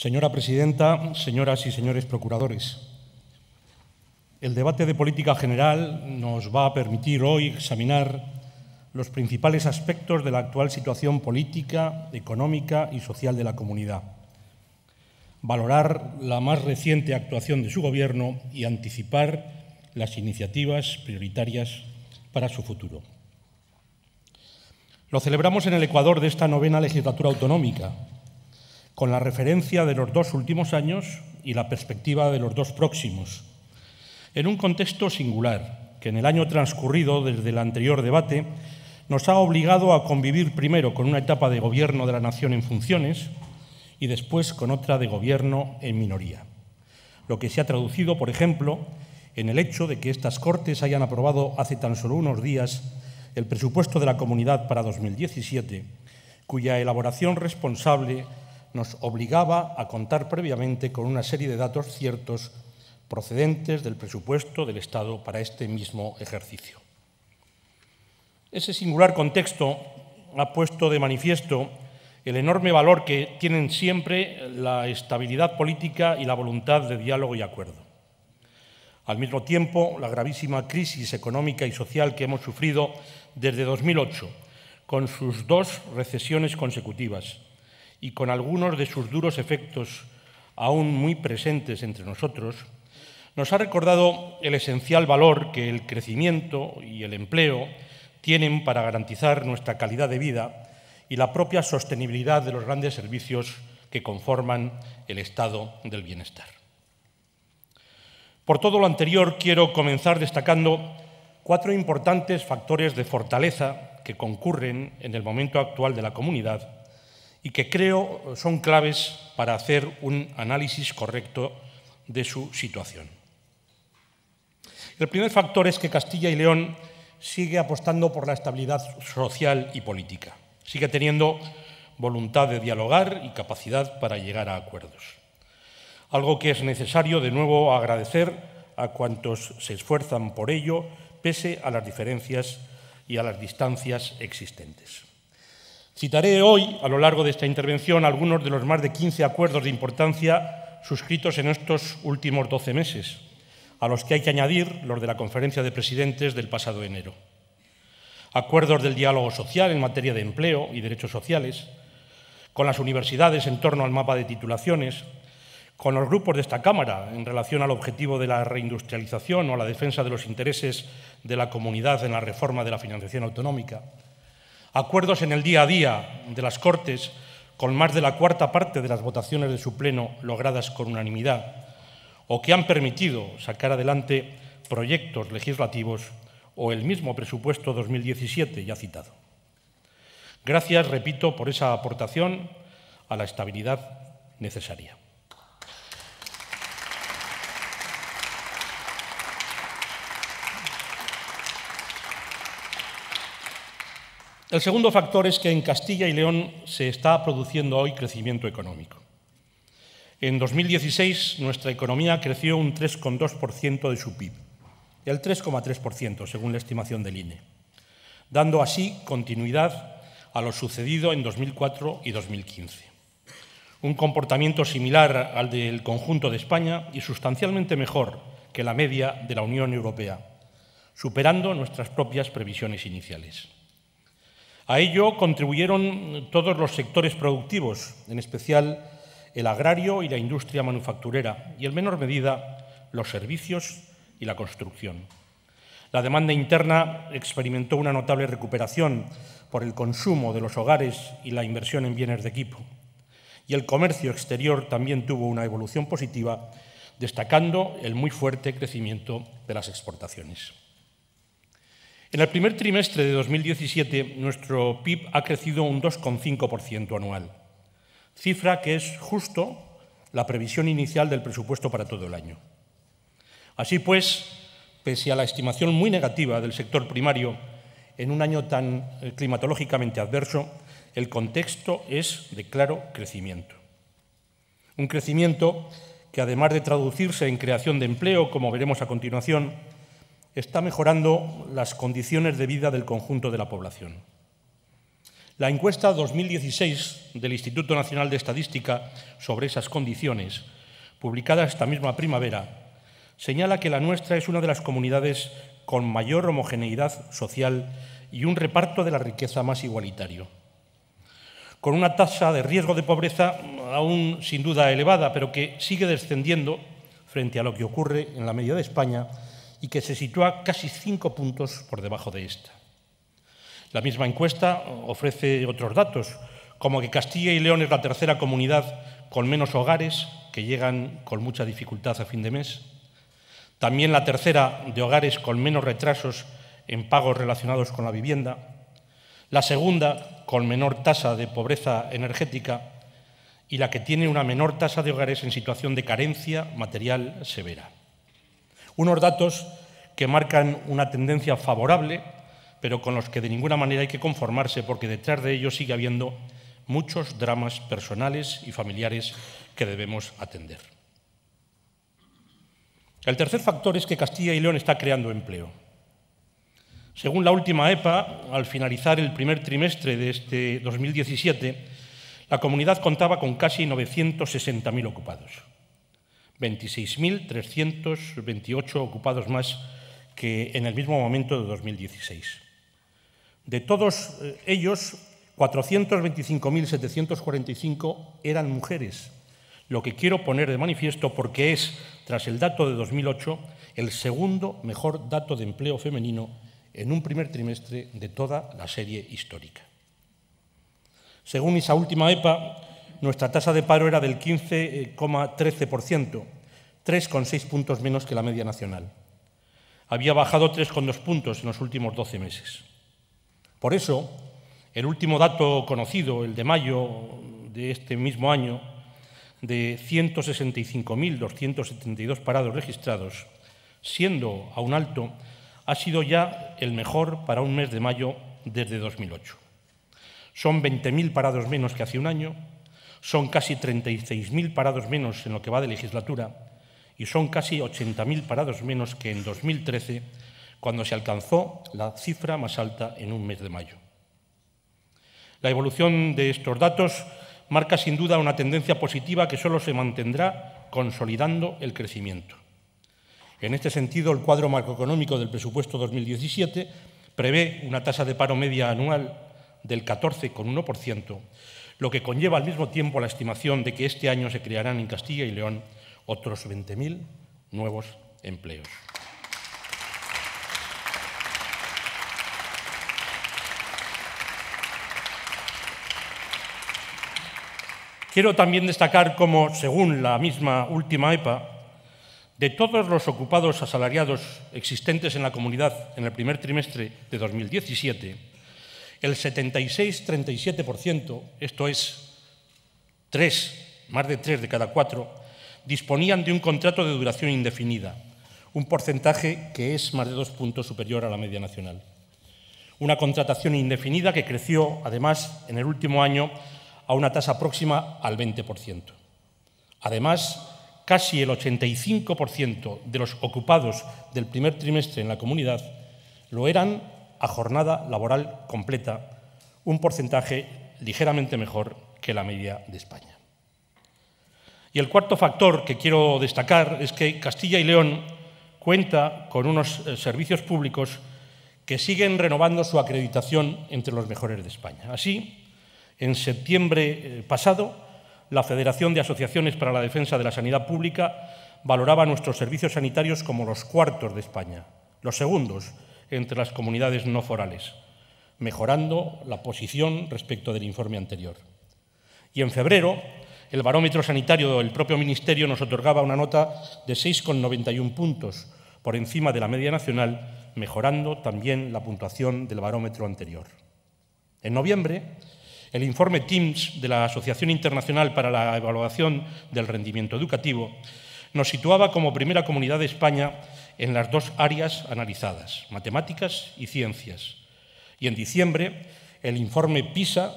Señora presidenta, señoras y señores procuradores, el debate de política general nos va a permitir hoy examinar los principales aspectos de la actual situación política, económica y social de la comunidad, valorar la más reciente actuación de su Gobierno y anticipar las iniciativas prioritarias para su futuro. Lo celebramos en el Ecuador de esta novena legislatura autonómica, con la referencia de los dos últimos años y la perspectiva de los dos próximos, en un contexto singular que en el año transcurrido desde el anterior debate nos ha obligado a convivir primero con una etapa de gobierno de la nación en funciones y después con otra de gobierno en minoría, lo que se ha traducido, por ejemplo, en el hecho de que estas Cortes hayan aprobado hace tan solo unos días el presupuesto de la comunidad para 2017, cuya elaboración responsable nos obligaba a contar previamente con una serie de datos ciertos procedentes del presupuesto del Estado para este mismo ejercicio. Ese singular contexto ha puesto de manifiesto el enorme valor que tienen siempre la estabilidad política y la voluntad de diálogo y acuerdo. Al mismo tiempo, la gravísima crisis económica y social que hemos sufrido desde 2008, con sus dos recesiones consecutivas, y con algunos de sus duros efectos aún muy presentes entre nosotros, nos ha recordado el esencial valor que el crecimiento y el empleo tienen para garantizar nuestra calidad de vida y la propia sostenibilidad de los grandes servicios que conforman el estado del bienestar. Por todo lo anterior, quiero comenzar destacando cuatro importantes factores de fortaleza que concurren en el momento actual de la comunidad y que creo son claves para hacer un análisis correcto de su situación. El primer factor es que Castilla y León sigue apostando por la estabilidad social y política, sigue teniendo voluntad de dialogar y capacidad para llegar a acuerdos. Algo que es necesario de nuevo agradecer a cuantos se esfuerzan por ello, pese a las diferencias y a las distancias existentes. Citaré hoy, a lo largo de esta intervención, algunos de los más de 15 acuerdos de importancia suscritos en estos últimos 12 meses, a los que hay que añadir los de la Conferencia de Presidentes del pasado enero. Acuerdos del diálogo social en materia de empleo y derechos sociales, con las universidades en torno al mapa de titulaciones, con los grupos de esta Cámara en relación al objetivo de la reindustrialización o la defensa de los intereses de la comunidad en la reforma de la financiación autonómica acuerdos en el día a día de las Cortes, con más de la cuarta parte de las votaciones de su pleno logradas con unanimidad, o que han permitido sacar adelante proyectos legislativos o el mismo presupuesto 2017 ya citado. Gracias, repito, por esa aportación a la estabilidad necesaria. El segundo factor es que en Castilla y León se está produciendo hoy crecimiento económico. En 2016 nuestra economía creció un 3,2% de su PIB, el 3,3% según la estimación del INE, dando así continuidad a lo sucedido en 2004 y 2015. Un comportamiento similar al del conjunto de España y sustancialmente mejor que la media de la Unión Europea, superando nuestras propias previsiones iniciales. A ello contribuyeron todos los sectores productivos, en especial el agrario y la industria manufacturera, y en menor medida los servicios y la construcción. La demanda interna experimentó una notable recuperación por el consumo de los hogares y la inversión en bienes de equipo. Y el comercio exterior también tuvo una evolución positiva, destacando el muy fuerte crecimiento de las exportaciones. En el primer trimestre de 2017, nuestro PIB ha crecido un 2,5% anual, cifra que es justo la previsión inicial del presupuesto para todo el año. Así pues, pese a la estimación muy negativa del sector primario, en un año tan eh, climatológicamente adverso, el contexto es de claro crecimiento. Un crecimiento que, además de traducirse en creación de empleo, como veremos a continuación, está mejorando las condiciones de vida del conjunto de la población. La encuesta 2016 del Instituto Nacional de Estadística sobre esas condiciones, publicada esta misma primavera, señala que la nuestra es una de las comunidades con mayor homogeneidad social y un reparto de la riqueza más igualitario. Con una tasa de riesgo de pobreza aún sin duda elevada, pero que sigue descendiendo frente a lo que ocurre en la media de España y que se sitúa casi cinco puntos por debajo de esta. La misma encuesta ofrece otros datos, como que Castilla y León es la tercera comunidad con menos hogares que llegan con mucha dificultad a fin de mes, también la tercera de hogares con menos retrasos en pagos relacionados con la vivienda, la segunda con menor tasa de pobreza energética y la que tiene una menor tasa de hogares en situación de carencia material severa. Unos datos que marcan una tendencia favorable, pero con los que de ninguna manera hay que conformarse, porque detrás de ello sigue habiendo muchos dramas personales y familiares que debemos atender. El tercer factor es que Castilla y León está creando empleo. Según la última EPA, al finalizar el primer trimestre de este 2017, la comunidad contaba con casi 960.000 ocupados. 26.328 ocupados más que en el mismo momento de 2016. De todos eh, ellos, 425.745 eran mujeres, lo que quiero poner de manifiesto porque es, tras el dato de 2008, el segundo mejor dato de empleo femenino en un primer trimestre de toda la serie histórica. Según esa última EPA, nuestra tasa de paro era del 15,13%, 3,6 puntos menos que la media nacional. Había bajado 3,2 puntos en los últimos 12 meses. Por eso, el último dato conocido, el de mayo de este mismo año, de 165.272 parados registrados, siendo aún alto, ha sido ya el mejor para un mes de mayo desde 2008. Son 20.000 parados menos que hace un año, son casi 36.000 parados menos en lo que va de legislatura y son casi 80.000 parados menos que en 2013, cuando se alcanzó la cifra más alta en un mes de mayo. La evolución de estos datos marca sin duda una tendencia positiva que solo se mantendrá consolidando el crecimiento. En este sentido, el cuadro macroeconómico del presupuesto 2017 prevé una tasa de paro media anual del 14,1%, lo que conlleva al mismo tiempo la estimación de que este año se crearán en Castilla y León otros 20.000 nuevos empleos. Quiero también destacar cómo, según la misma última EPA, de todos los ocupados asalariados existentes en la comunidad en el primer trimestre de 2017, el 76-37%, esto es, tres, más de tres de cada cuatro, disponían de un contrato de duración indefinida, un porcentaje que es más de dos puntos superior a la media nacional. Una contratación indefinida que creció, además, en el último año a una tasa próxima al 20%. Además, casi el 85% de los ocupados del primer trimestre en la comunidad lo eran a jornada laboral completa, un porcentaje ligeramente mejor que la media de España. Y el cuarto factor que quiero destacar es que Castilla y León cuenta con unos eh, servicios públicos que siguen renovando su acreditación entre los mejores de España. Así, en septiembre eh, pasado, la Federación de Asociaciones para la Defensa de la Sanidad Pública valoraba nuestros servicios sanitarios como los cuartos de España, los segundos entre las comunidades no forales, mejorando la posición respecto del informe anterior. Y en febrero, el barómetro sanitario del propio Ministerio nos otorgaba una nota de 6,91 puntos por encima de la media nacional, mejorando también la puntuación del barómetro anterior. En noviembre, el informe TIMS de la Asociación Internacional para la Evaluación del Rendimiento Educativo nos situaba como primera comunidad de España en las dos áreas analizadas, matemáticas y ciencias. Y en diciembre, el informe PISA,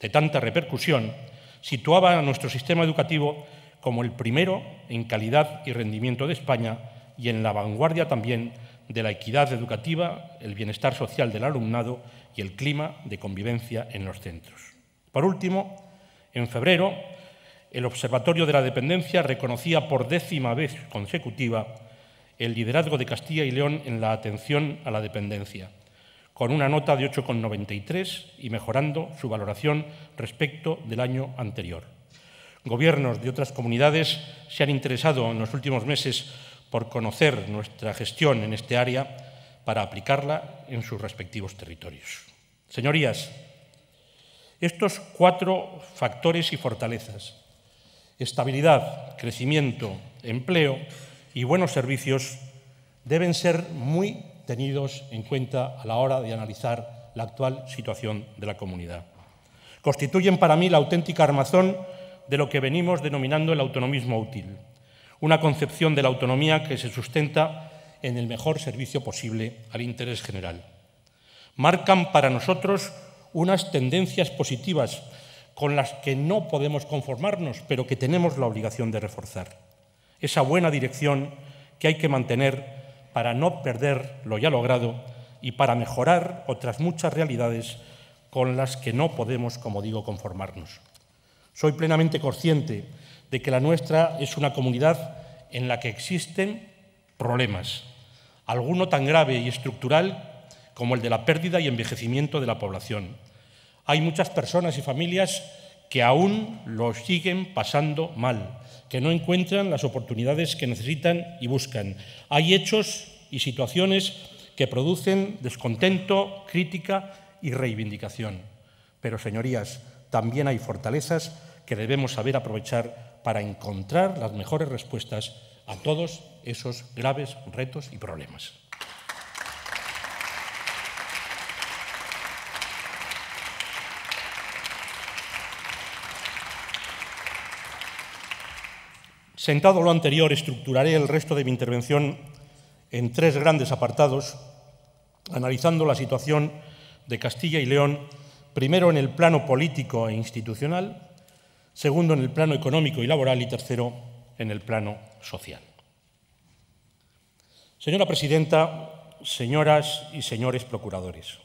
de tanta repercusión, situaba a nuestro sistema educativo como el primero en calidad y rendimiento de España y en la vanguardia también de la equidad educativa, el bienestar social del alumnado y el clima de convivencia en los centros. Por último, en febrero, el Observatorio de la Dependencia reconocía por décima vez consecutiva el liderazgo de Castilla y León en la atención a la dependencia, con una nota de 8,93 y mejorando su valoración respecto del año anterior. Gobiernos de otras comunidades se han interesado en los últimos meses por conocer nuestra gestión en este área para aplicarla en sus respectivos territorios. Señorías, estos cuatro factores y fortalezas, estabilidad, crecimiento, empleo, y buenos servicios deben ser muy tenidos en cuenta a la hora de analizar la actual situación de la comunidad. Constituyen para mí la auténtica armazón de lo que venimos denominando el autonomismo útil, una concepción de la autonomía que se sustenta en el mejor servicio posible al interés general. Marcan para nosotros unas tendencias positivas con las que no podemos conformarnos, pero que tenemos la obligación de reforzar esa buena dirección que hay que mantener para no perder lo ya logrado y para mejorar otras muchas realidades con las que no podemos, como digo, conformarnos. Soy plenamente consciente de que la nuestra es una comunidad en la que existen problemas, alguno tan grave y estructural como el de la pérdida y envejecimiento de la población. Hay muchas personas y familias que aún lo siguen pasando mal, que no encuentran las oportunidades que necesitan y buscan. Hay hechos y situaciones que producen descontento, crítica y reivindicación. Pero, señorías, también hay fortalezas que debemos saber aprovechar para encontrar las mejores respuestas a todos esos graves retos y problemas. Sentado lo anterior, estructuraré el resto de mi intervención en tres grandes apartados, analizando la situación de Castilla y León, primero en el plano político e institucional, segundo en el plano económico y laboral y tercero en el plano social. Señora Presidenta, señoras y señores procuradores,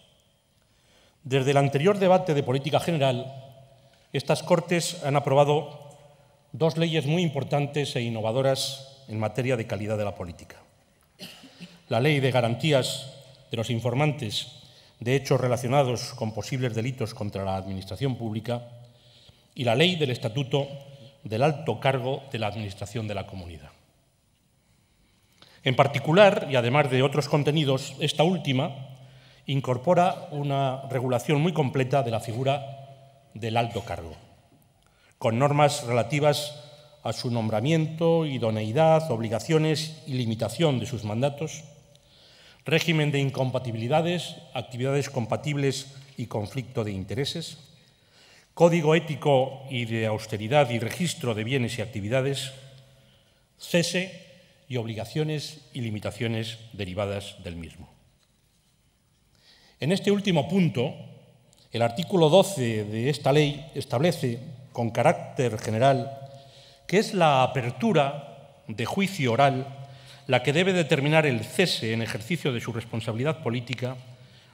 desde el anterior debate de política general, estas Cortes han aprobado dos leyes muy importantes e innovadoras en materia de calidad de la política. La ley de garantías de los informantes de hechos relacionados con posibles delitos contra la Administración Pública y la ley del Estatuto del Alto Cargo de la Administración de la Comunidad. En particular, y además de otros contenidos, esta última incorpora una regulación muy completa de la figura del alto cargo con normas relativas a su nombramiento, idoneidad, obligaciones y limitación de sus mandatos, régimen de incompatibilidades, actividades compatibles y conflicto de intereses, código ético y de austeridad y registro de bienes y actividades, cese y obligaciones y limitaciones derivadas del mismo. En este último punto, el artículo 12 de esta ley establece con carácter general, que es la apertura de juicio oral la que debe determinar el cese en ejercicio de su responsabilidad política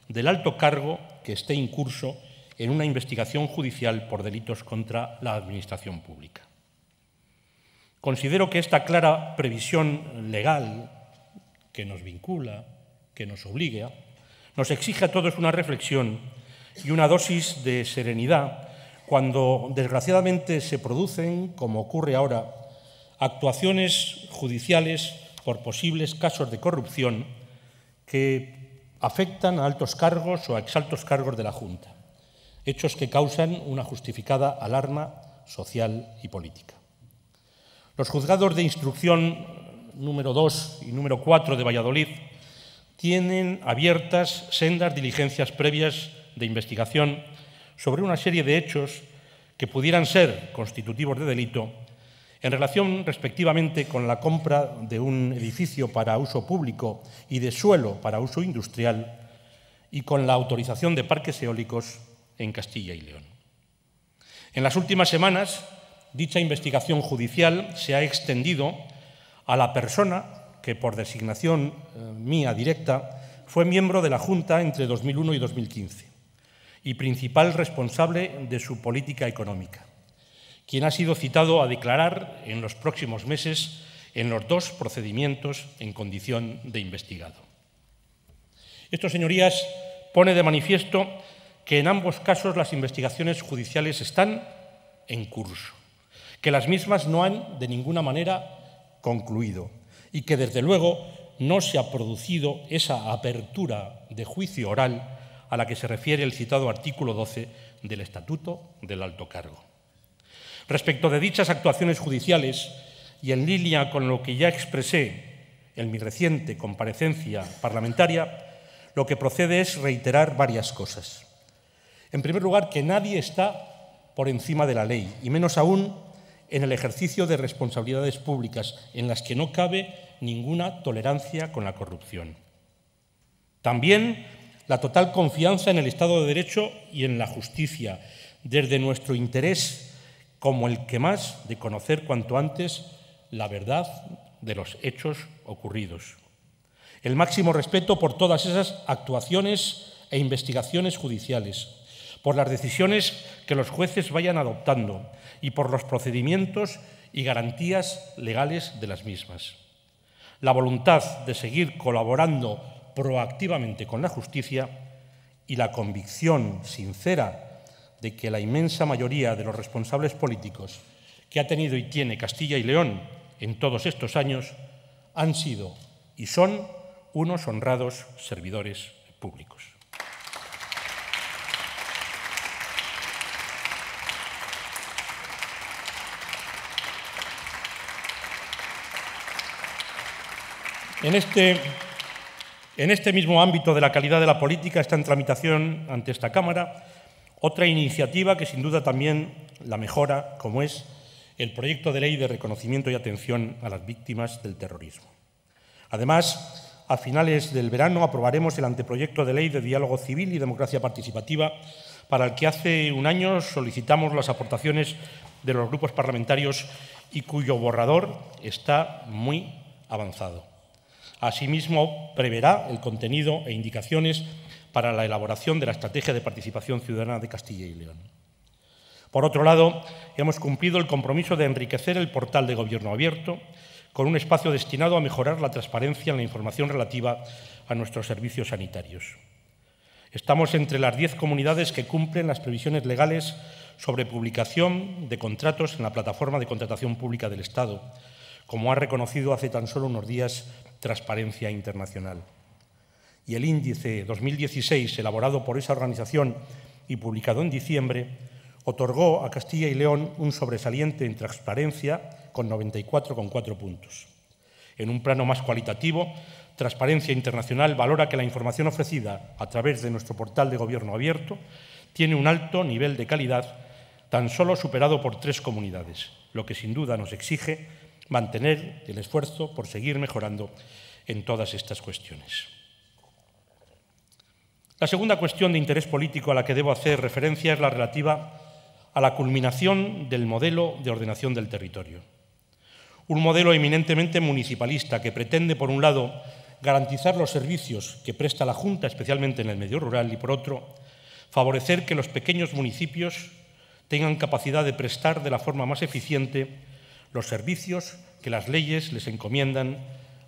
del alto cargo que esté incurso en una investigación judicial por delitos contra la Administración Pública. Considero que esta clara previsión legal que nos vincula, que nos obliga, nos exige a todos una reflexión y una dosis de serenidad cuando desgraciadamente se producen, como ocurre ahora, actuaciones judiciales por posibles casos de corrupción que afectan a altos cargos o a exaltos cargos de la Junta, hechos que causan una justificada alarma social y política. Los juzgados de instrucción número 2 y número 4 de Valladolid tienen abiertas sendas diligencias previas de investigación sobre una serie de hechos que pudieran ser constitutivos de delito en relación respectivamente con la compra de un edificio para uso público y de suelo para uso industrial y con la autorización de parques eólicos en Castilla y León. En las últimas semanas, dicha investigación judicial se ha extendido a la persona que, por designación eh, mía directa, fue miembro de la Junta entre 2001 y 2015 y principal responsable de su política económica, quien ha sido citado a declarar en los próximos meses en los dos procedimientos en condición de investigado. Esto, señorías, pone de manifiesto que en ambos casos las investigaciones judiciales están en curso, que las mismas no han de ninguna manera concluido y que desde luego no se ha producido esa apertura de juicio oral a la que se refiere el citado artículo 12 del Estatuto del Alto Cargo. Respecto de dichas actuaciones judiciales, y en línea con lo que ya expresé en mi reciente comparecencia parlamentaria, lo que procede es reiterar varias cosas. En primer lugar, que nadie está por encima de la ley, y menos aún en el ejercicio de responsabilidades públicas, en las que no cabe ninguna tolerancia con la corrupción. También la total confianza en el Estado de Derecho y en la justicia, desde nuestro interés, como el que más, de conocer cuanto antes la verdad de los hechos ocurridos. El máximo respeto por todas esas actuaciones e investigaciones judiciales, por las decisiones que los jueces vayan adoptando y por los procedimientos y garantías legales de las mismas. La voluntad de seguir colaborando proactivamente con la justicia y la convicción sincera de que la inmensa mayoría de los responsables políticos que ha tenido y tiene Castilla y León en todos estos años han sido y son unos honrados servidores públicos. En este en este mismo ámbito de la calidad de la política está en tramitación ante esta Cámara otra iniciativa que sin duda también la mejora, como es el proyecto de ley de reconocimiento y atención a las víctimas del terrorismo. Además, a finales del verano aprobaremos el anteproyecto de ley de diálogo civil y democracia participativa, para el que hace un año solicitamos las aportaciones de los grupos parlamentarios y cuyo borrador está muy avanzado. Asimismo, preverá el contenido e indicaciones para la elaboración de la Estrategia de Participación Ciudadana de Castilla y León. Por otro lado, hemos cumplido el compromiso de enriquecer el portal de Gobierno Abierto con un espacio destinado a mejorar la transparencia en la información relativa a nuestros servicios sanitarios. Estamos entre las diez comunidades que cumplen las previsiones legales sobre publicación de contratos en la plataforma de contratación pública del Estado, como ha reconocido hace tan solo unos días Transparencia Internacional. Y el índice 2016, elaborado por esa organización y publicado en diciembre, otorgó a Castilla y León un sobresaliente en transparencia con 94,4 puntos. En un plano más cualitativo, Transparencia Internacional valora que la información ofrecida a través de nuestro portal de gobierno abierto tiene un alto nivel de calidad, tan solo superado por tres comunidades, lo que sin duda nos exige mantener el esfuerzo por seguir mejorando en todas estas cuestiones. La segunda cuestión de interés político a la que debo hacer referencia es la relativa a la culminación del modelo de ordenación del territorio. Un modelo eminentemente municipalista que pretende, por un lado, garantizar los servicios que presta la Junta, especialmente en el medio rural, y por otro, favorecer que los pequeños municipios tengan capacidad de prestar de la forma más eficiente los servicios que las leyes les encomiendan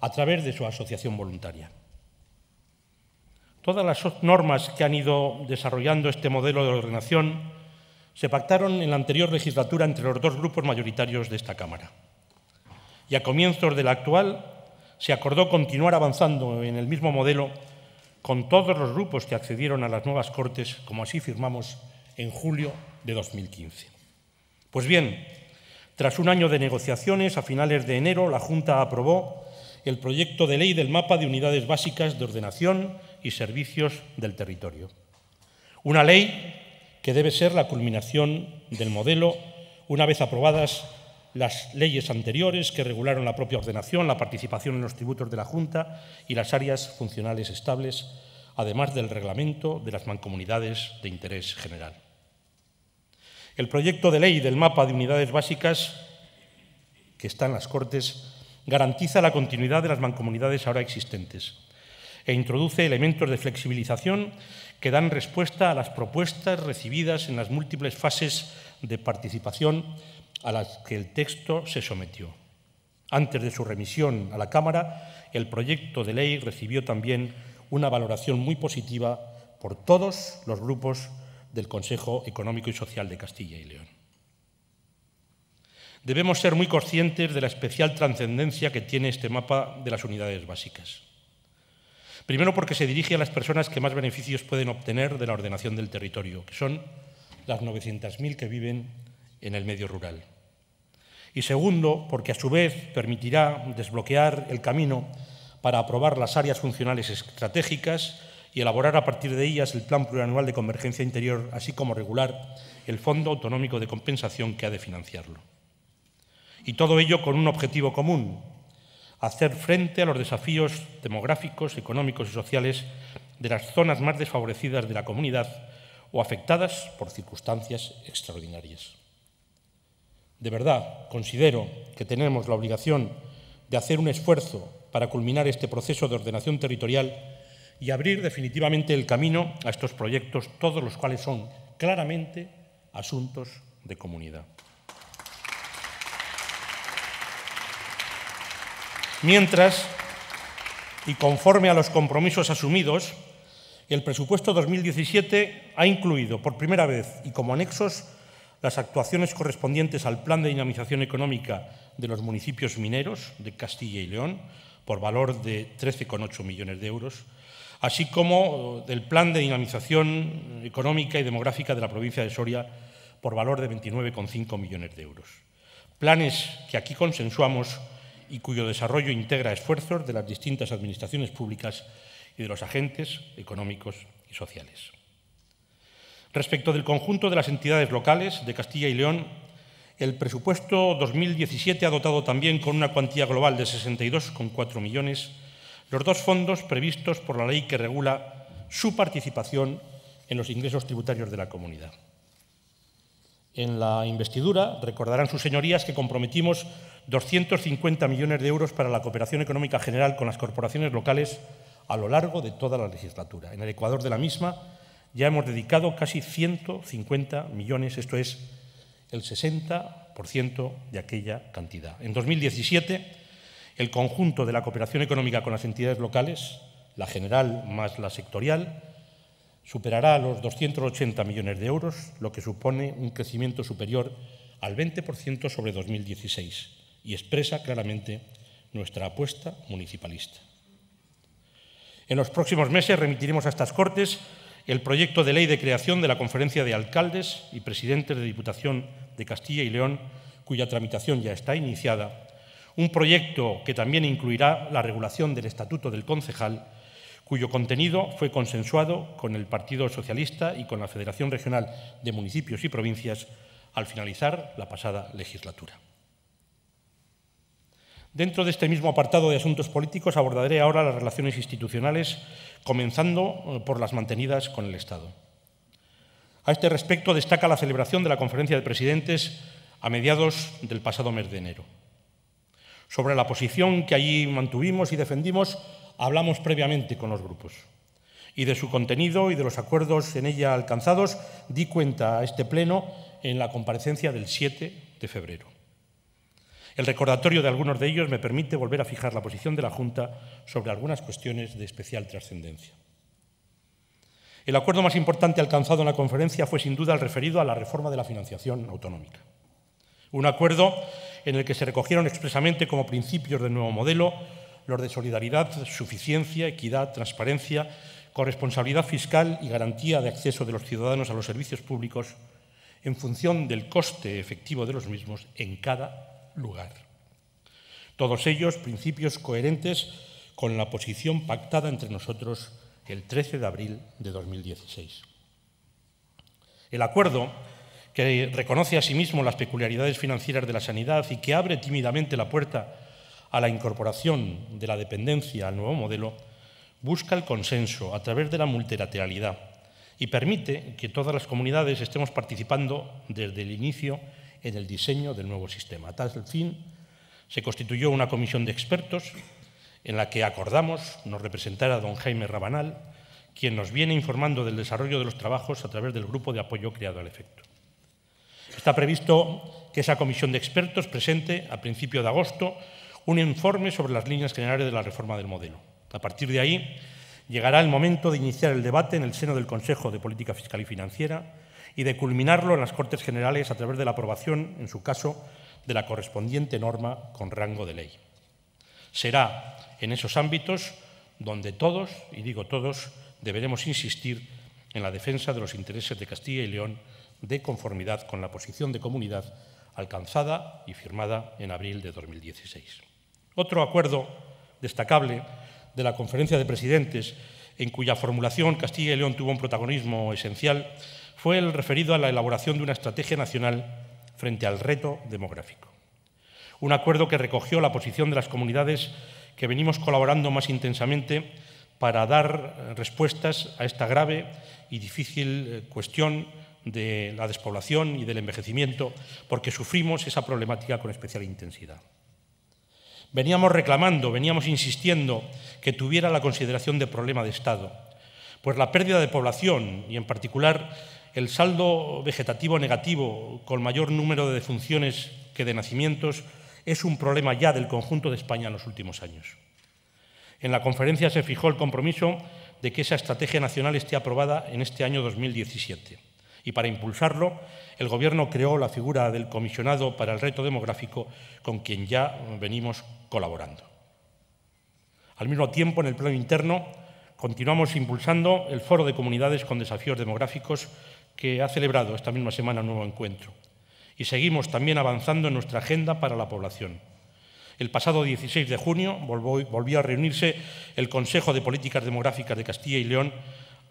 a través de su asociación voluntaria. Todas las normas que han ido desarrollando este modelo de ordenación se pactaron en la anterior legislatura entre los dos grupos mayoritarios de esta Cámara. Y a comienzos de la actual se acordó continuar avanzando en el mismo modelo con todos los grupos que accedieron a las nuevas Cortes, como así firmamos en julio de 2015. Pues bien, tras un año de negociaciones, a finales de enero, la Junta aprobó el proyecto de ley del mapa de unidades básicas de ordenación y servicios del territorio. Una ley que debe ser la culminación del modelo, una vez aprobadas las leyes anteriores que regularon la propia ordenación, la participación en los tributos de la Junta y las áreas funcionales estables, además del reglamento de las mancomunidades de interés general. El proyecto de ley del mapa de unidades básicas que está en las Cortes garantiza la continuidad de las mancomunidades ahora existentes e introduce elementos de flexibilización que dan respuesta a las propuestas recibidas en las múltiples fases de participación a las que el texto se sometió. Antes de su remisión a la Cámara, el proyecto de ley recibió también una valoración muy positiva por todos los grupos del Consejo Económico y Social de Castilla y León. Debemos ser muy conscientes de la especial trascendencia que tiene este mapa de las unidades básicas. Primero porque se dirige a las personas que más beneficios pueden obtener de la ordenación del territorio, que son las 900.000 que viven en el medio rural. Y segundo, porque a su vez permitirá desbloquear el camino para aprobar las áreas funcionales estratégicas y elaborar a partir de ellas el Plan Plurianual de Convergencia Interior, así como regular el Fondo Autonómico de Compensación que ha de financiarlo. Y todo ello con un objetivo común, hacer frente a los desafíos demográficos, económicos y sociales de las zonas más desfavorecidas de la comunidad o afectadas por circunstancias extraordinarias. De verdad, considero que tenemos la obligación de hacer un esfuerzo para culminar este proceso de ordenación territorial y abrir definitivamente el camino a estos proyectos, todos los cuales son claramente asuntos de comunidad. Mientras, y conforme a los compromisos asumidos, el presupuesto 2017 ha incluido por primera vez y como anexos las actuaciones correspondientes al Plan de Dinamización Económica de los municipios mineros de Castilla y León, por valor de 13,8 millones de euros, así como eh, del plan de dinamización eh, económica y demográfica de la provincia de Soria por valor de 29,5 millones de euros. Planes que aquí consensuamos y cuyo desarrollo integra esfuerzos de las distintas administraciones públicas y de los agentes económicos y sociales. Respecto del conjunto de las entidades locales de Castilla y León, el presupuesto 2017 ha dotado también con una cuantía global de 62,4 millones los dos fondos previstos por la ley que regula su participación en los ingresos tributarios de la comunidad. En la investidura recordarán sus señorías que comprometimos 250 millones de euros para la cooperación económica general con las corporaciones locales a lo largo de toda la legislatura. En el Ecuador de la misma ya hemos dedicado casi 150 millones, esto es el 60% de aquella cantidad. En 2017 el conjunto de la cooperación económica con las entidades locales, la general más la sectorial, superará los 280 millones de euros, lo que supone un crecimiento superior al 20% sobre 2016 y expresa claramente nuestra apuesta municipalista. En los próximos meses remitiremos a estas Cortes el proyecto de ley de creación de la Conferencia de Alcaldes y Presidentes de Diputación de Castilla y León, cuya tramitación ya está iniciada un proyecto que también incluirá la regulación del Estatuto del Concejal, cuyo contenido fue consensuado con el Partido Socialista y con la Federación Regional de Municipios y Provincias al finalizar la pasada legislatura. Dentro de este mismo apartado de asuntos políticos abordaré ahora las relaciones institucionales, comenzando eh, por las mantenidas con el Estado. A este respecto destaca la celebración de la Conferencia de Presidentes a mediados del pasado mes de enero. Sobre la posición que allí mantuvimos y defendimos, hablamos previamente con los grupos. Y de su contenido y de los acuerdos en ella alcanzados di cuenta a este Pleno en la comparecencia del 7 de febrero. El recordatorio de algunos de ellos me permite volver a fijar la posición de la Junta sobre algunas cuestiones de especial trascendencia. El acuerdo más importante alcanzado en la conferencia fue sin duda el referido a la reforma de la financiación autonómica. Un acuerdo en el que se recogieron expresamente como principios del nuevo modelo los de solidaridad, suficiencia, equidad, transparencia, corresponsabilidad fiscal y garantía de acceso de los ciudadanos a los servicios públicos en función del coste efectivo de los mismos en cada lugar. Todos ellos principios coherentes con la posición pactada entre nosotros el 13 de abril de 2016. El acuerdo que reconoce asimismo sí las peculiaridades financieras de la sanidad y que abre tímidamente la puerta a la incorporación de la dependencia al nuevo modelo, busca el consenso a través de la multilateralidad y permite que todas las comunidades estemos participando desde el inicio en el diseño del nuevo sistema. A tal fin, se constituyó una comisión de expertos en la que acordamos nos representara don Jaime Rabanal, quien nos viene informando del desarrollo de los trabajos a través del grupo de apoyo creado al efecto. Está previsto que esa comisión de expertos presente a principio de agosto un informe sobre las líneas generales de la reforma del modelo. A partir de ahí llegará el momento de iniciar el debate en el seno del Consejo de Política Fiscal y Financiera y de culminarlo en las Cortes Generales a través de la aprobación, en su caso, de la correspondiente norma con rango de ley. Será en esos ámbitos donde todos, y digo todos, deberemos insistir en la defensa de los intereses de Castilla y León de conformidad con la posición de comunidad alcanzada y firmada en abril de 2016. Otro acuerdo destacable de la Conferencia de Presidentes, en cuya formulación Castilla y León tuvo un protagonismo esencial, fue el referido a la elaboración de una estrategia nacional frente al reto demográfico. Un acuerdo que recogió la posición de las comunidades que venimos colaborando más intensamente para dar respuestas a esta grave y difícil eh, cuestión de la despoblación y del envejecimiento, porque sufrimos esa problemática con especial intensidad. Veníamos reclamando, veníamos insistiendo que tuviera la consideración de problema de Estado, pues la pérdida de población y en particular el saldo vegetativo negativo con mayor número de defunciones que de nacimientos es un problema ya del conjunto de España en los últimos años. En la conferencia se fijó el compromiso de que esa estrategia nacional esté aprobada en este año 2017. Y para impulsarlo, el Gobierno creó la figura del comisionado para el reto demográfico con quien ya venimos colaborando. Al mismo tiempo, en el plano interno, continuamos impulsando el Foro de Comunidades con Desafíos Demográficos que ha celebrado esta misma semana un nuevo encuentro. Y seguimos también avanzando en nuestra agenda para la población. El pasado 16 de junio volvió a reunirse el Consejo de Políticas Demográficas de Castilla y León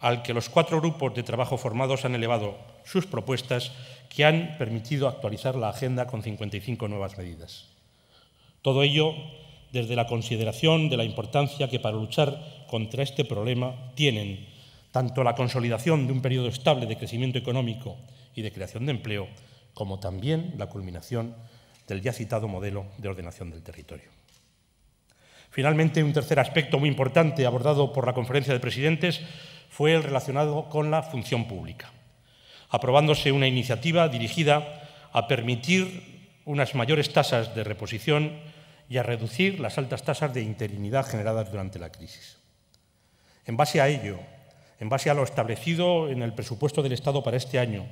al que los cuatro grupos de trabajo formados han elevado sus propuestas que han permitido actualizar la agenda con 55 nuevas medidas. Todo ello desde la consideración de la importancia que para luchar contra este problema tienen tanto la consolidación de un periodo estable de crecimiento económico y de creación de empleo, como también la culminación del ya citado modelo de ordenación del territorio. Finalmente, un tercer aspecto muy importante abordado por la Conferencia de Presidentes fue el relacionado con la función pública, aprobándose una iniciativa dirigida a permitir unas mayores tasas de reposición y a reducir las altas tasas de interinidad generadas durante la crisis. En base a ello, en base a lo establecido en el presupuesto del Estado para este año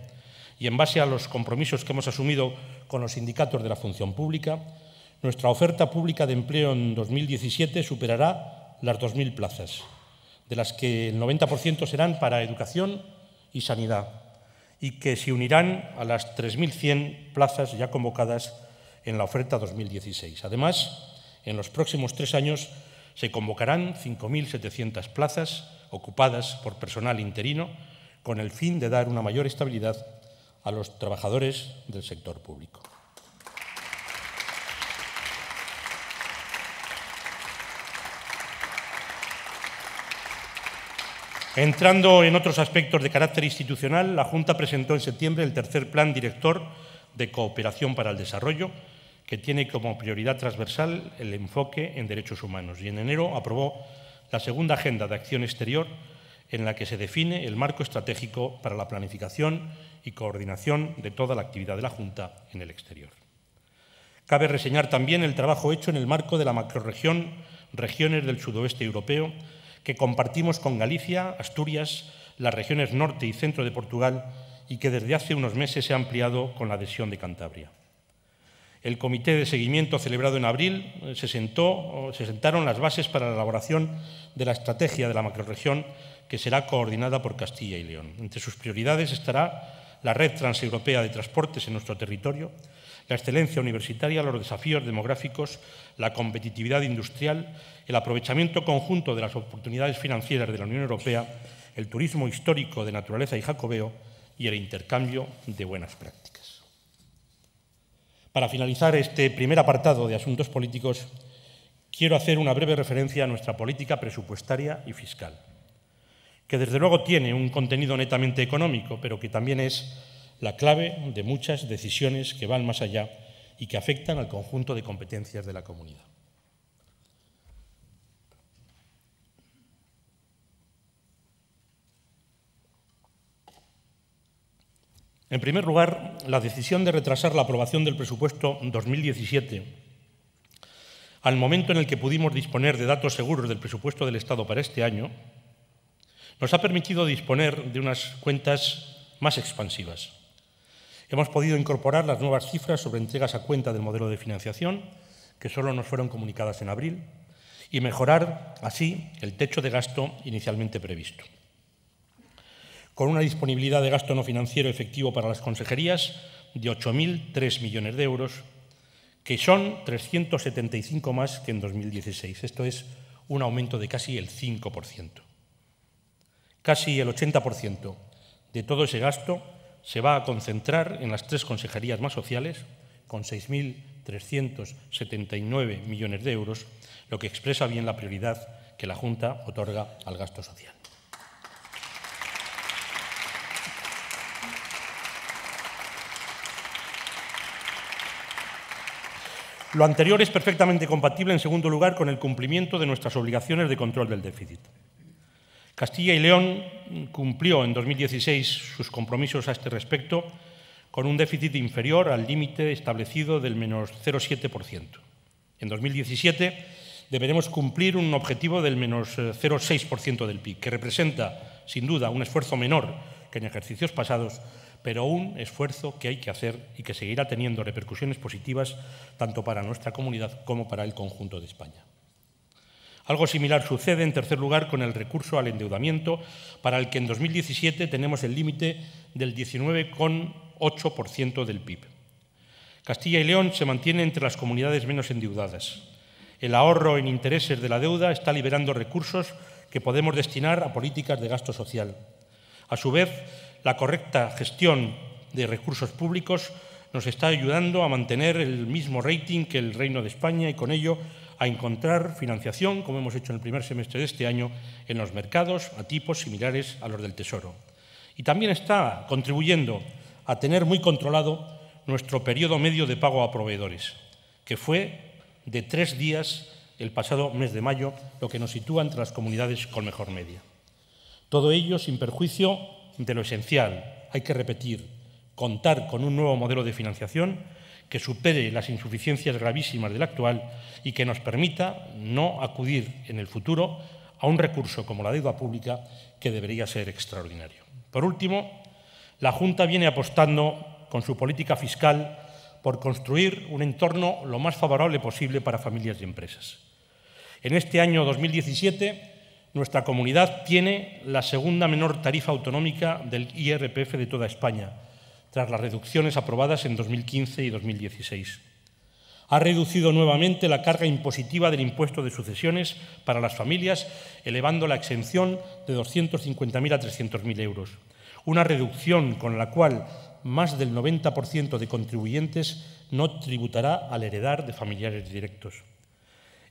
y en base a los compromisos que hemos asumido con los sindicatos de la función pública, nuestra oferta pública de empleo en 2017 superará las 2.000 plazas, de las que el 90% serán para educación y sanidad, y que se unirán a las 3.100 plazas ya convocadas en la oferta 2016. Además, en los próximos tres años se convocarán 5.700 plazas ocupadas por personal interino con el fin de dar una mayor estabilidad a los trabajadores del sector público. Entrando en otros aspectos de carácter institucional, la Junta presentó en septiembre el tercer plan director de cooperación para el desarrollo, que tiene como prioridad transversal el enfoque en derechos humanos. Y en enero aprobó la segunda agenda de acción exterior, en la que se define el marco estratégico para la planificación y coordinación de toda la actividad de la Junta en el exterior. Cabe reseñar también el trabajo hecho en el marco de la macroregión Regiones del Sudoeste Europeo, que compartimos con Galicia, Asturias, las regiones norte y centro de Portugal y que desde hace unos meses se ha ampliado con la adhesión de Cantabria. El comité de seguimiento celebrado en abril eh, se, sentó, se sentaron las bases para la elaboración de la estrategia de la macroregión que será coordinada por Castilla y León. Entre sus prioridades estará la red transeuropea de transportes en nuestro territorio, la excelencia universitaria, los desafíos demográficos, la competitividad industrial, el aprovechamiento conjunto de las oportunidades financieras de la Unión Europea, el turismo histórico de naturaleza y jacobeo y el intercambio de buenas prácticas. Para finalizar este primer apartado de asuntos políticos, quiero hacer una breve referencia a nuestra política presupuestaria y fiscal, que desde luego tiene un contenido netamente económico, pero que también es la clave de muchas decisiones que van más allá y que afectan al conjunto de competencias de la comunidad. En primer lugar, la decisión de retrasar la aprobación del presupuesto 2017 al momento en el que pudimos disponer de datos seguros del presupuesto del Estado para este año, nos ha permitido disponer de unas cuentas más expansivas. Hemos podido incorporar las nuevas cifras sobre entregas a cuenta del modelo de financiación, que solo nos fueron comunicadas en abril, y mejorar así el techo de gasto inicialmente previsto. Con una disponibilidad de gasto no financiero efectivo para las consejerías de 8.003 millones de euros, que son 375 más que en 2016. Esto es un aumento de casi el 5%. Casi el 80% de todo ese gasto se va a concentrar en las tres consejerías más sociales, con 6.379 millones de euros, lo que expresa bien la prioridad que la Junta otorga al gasto social. Lo anterior es perfectamente compatible, en segundo lugar, con el cumplimiento de nuestras obligaciones de control del déficit. Castilla y León cumplió en 2016 sus compromisos a este respecto con un déficit inferior al límite establecido del menos 0,7%. En 2017 deberemos cumplir un objetivo del menos 0,6% eh, del PIB, que representa, sin duda, un esfuerzo menor que en ejercicios pasados, pero un esfuerzo que hay que hacer y que seguirá teniendo repercusiones positivas tanto para nuestra comunidad como para el conjunto de España. Algo similar sucede, en tercer lugar, con el recurso al endeudamiento, para el que en 2017 tenemos el límite del 19,8% del PIB. Castilla y León se mantiene entre las comunidades menos endeudadas. El ahorro en intereses de la deuda está liberando recursos que podemos destinar a políticas de gasto social. A su vez, la correcta gestión de recursos públicos nos está ayudando a mantener el mismo rating que el Reino de España y con ello a encontrar financiación, como hemos hecho en el primer semestre de este año, en los mercados a tipos similares a los del Tesoro. Y también está contribuyendo a tener muy controlado nuestro periodo medio de pago a proveedores, que fue de tres días el pasado mes de mayo, lo que nos sitúa entre las comunidades con mejor media. Todo ello sin perjuicio de lo esencial, hay que repetir, contar con un nuevo modelo de financiación que supere las insuficiencias gravísimas del actual y que nos permita no acudir en el futuro a un recurso como la deuda pública que debería ser extraordinario. Por último, la Junta viene apostando con su política fiscal por construir un entorno lo más favorable posible para familias y empresas. En este año 2017, nuestra comunidad tiene la segunda menor tarifa autonómica del IRPF de toda España, tras las reducciones aprobadas en 2015 y 2016. Ha reducido nuevamente la carga impositiva del impuesto de sucesiones para las familias, elevando la exención de 250.000 a 300.000 euros. Una reducción con la cual más del 90% de contribuyentes no tributará al heredar de familiares directos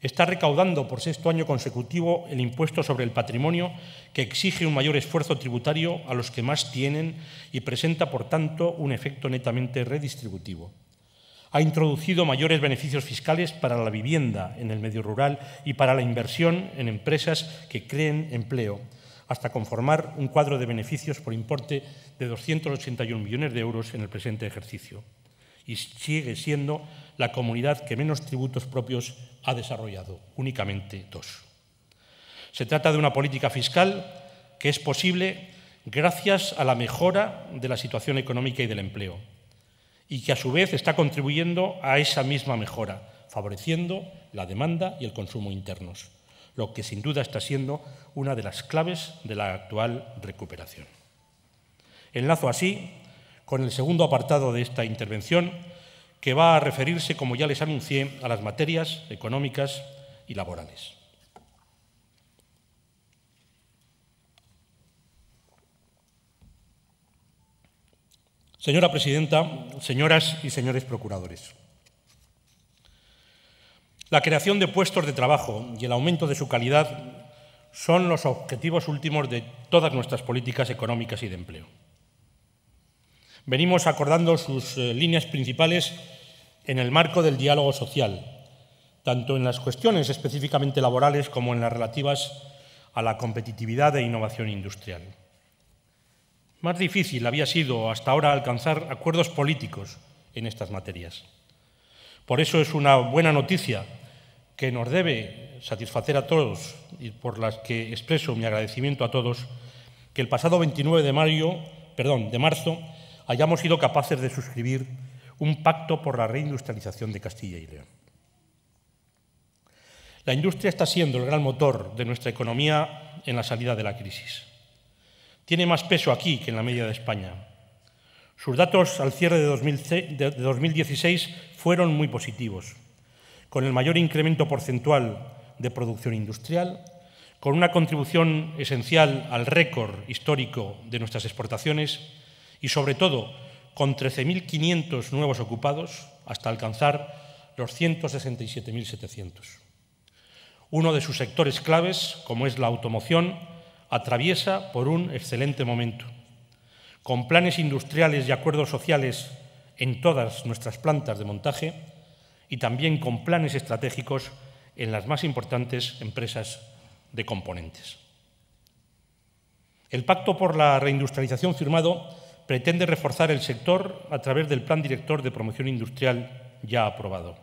está recaudando por sexto año consecutivo el impuesto sobre el patrimonio que exige un mayor esfuerzo tributario a los que más tienen y presenta, por tanto, un efecto netamente redistributivo. Ha introducido mayores beneficios fiscales para la vivienda en el medio rural y para la inversión en empresas que creen empleo, hasta conformar un cuadro de beneficios por importe de 281 millones de euros en el presente ejercicio. Y sigue siendo la comunidad que menos tributos propios ha desarrollado, únicamente dos. Se trata de una política fiscal que es posible gracias a la mejora de la situación económica y del empleo, y que a su vez está contribuyendo a esa misma mejora, favoreciendo la demanda y el consumo internos, lo que sin duda está siendo una de las claves de la actual recuperación. Enlazo así con el segundo apartado de esta intervención, que va a referirse, como ya les anuncié, a las materias económicas y laborales. Señora presidenta, señoras y señores procuradores, la creación de puestos de trabajo y el aumento de su calidad son los objetivos últimos de todas nuestras políticas económicas y de empleo venimos acordando sus eh, líneas principales en el marco del diálogo social, tanto en las cuestiones específicamente laborales como en las relativas a la competitividad e innovación industrial. Más difícil había sido hasta ahora alcanzar acuerdos políticos en estas materias. Por eso es una buena noticia que nos debe satisfacer a todos y por las que expreso mi agradecimiento a todos, que el pasado 29 de, mayo, perdón, de marzo hayamos sido capaces de suscribir un pacto por la reindustrialización de Castilla y León. La industria está siendo el gran motor de nuestra economía en la salida de la crisis. Tiene más peso aquí que en la media de España. Sus datos al cierre de 2016 fueron muy positivos, con el mayor incremento porcentual de producción industrial, con una contribución esencial al récord histórico de nuestras exportaciones y sobre todo con 13.500 nuevos ocupados hasta alcanzar los 167.700. Uno de sus sectores claves, como es la automoción, atraviesa por un excelente momento. Con planes industriales y acuerdos sociales en todas nuestras plantas de montaje y también con planes estratégicos en las más importantes empresas de componentes. El pacto por la reindustrialización firmado pretende reforzar el sector a través del Plan Director de Promoción Industrial ya aprobado,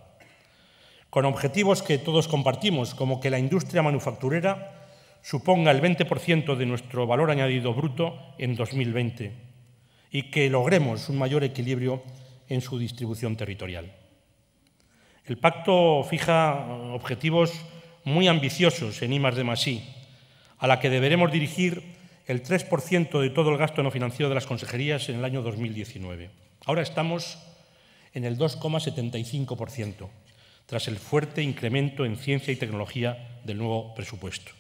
con objetivos que todos compartimos, como que la industria manufacturera suponga el 20% de nuestro valor añadido bruto en 2020 y que logremos un mayor equilibrio en su distribución territorial. El pacto fija objetivos muy ambiciosos en I+D+I, a la que deberemos dirigir el 3% de todo el gasto no financiero de las consejerías en el año 2019. Ahora estamos en el 2,75%, tras el fuerte incremento en ciencia y tecnología del nuevo presupuesto.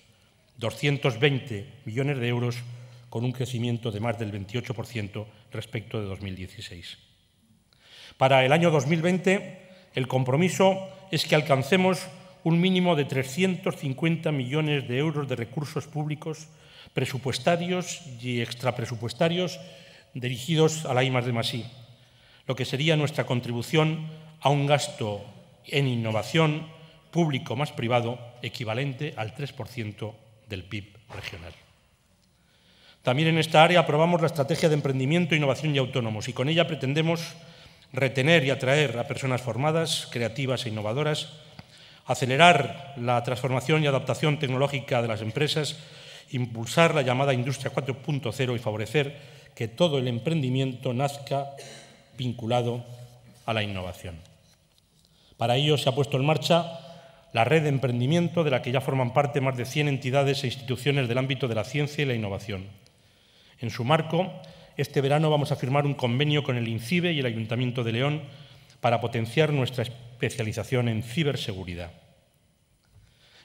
220 millones de euros con un crecimiento de más del 28% respecto de 2016. Para el año 2020, el compromiso es que alcancemos un mínimo de 350 millones de euros de recursos públicos presupuestarios y extrapresupuestarios dirigidos a la I de lo que sería nuestra contribución a un gasto en innovación público más privado equivalente al 3% del PIB regional. También en esta área aprobamos la Estrategia de Emprendimiento, Innovación y Autónomos y con ella pretendemos retener y atraer a personas formadas, creativas e innovadoras, acelerar la transformación y adaptación tecnológica de las empresas impulsar la llamada industria 4.0 y favorecer que todo el emprendimiento nazca vinculado a la innovación. Para ello se ha puesto en marcha la red de emprendimiento de la que ya forman parte más de 100 entidades e instituciones del ámbito de la ciencia y la innovación. En su marco, este verano vamos a firmar un convenio con el INCIBE y el Ayuntamiento de León para potenciar nuestra especialización en ciberseguridad.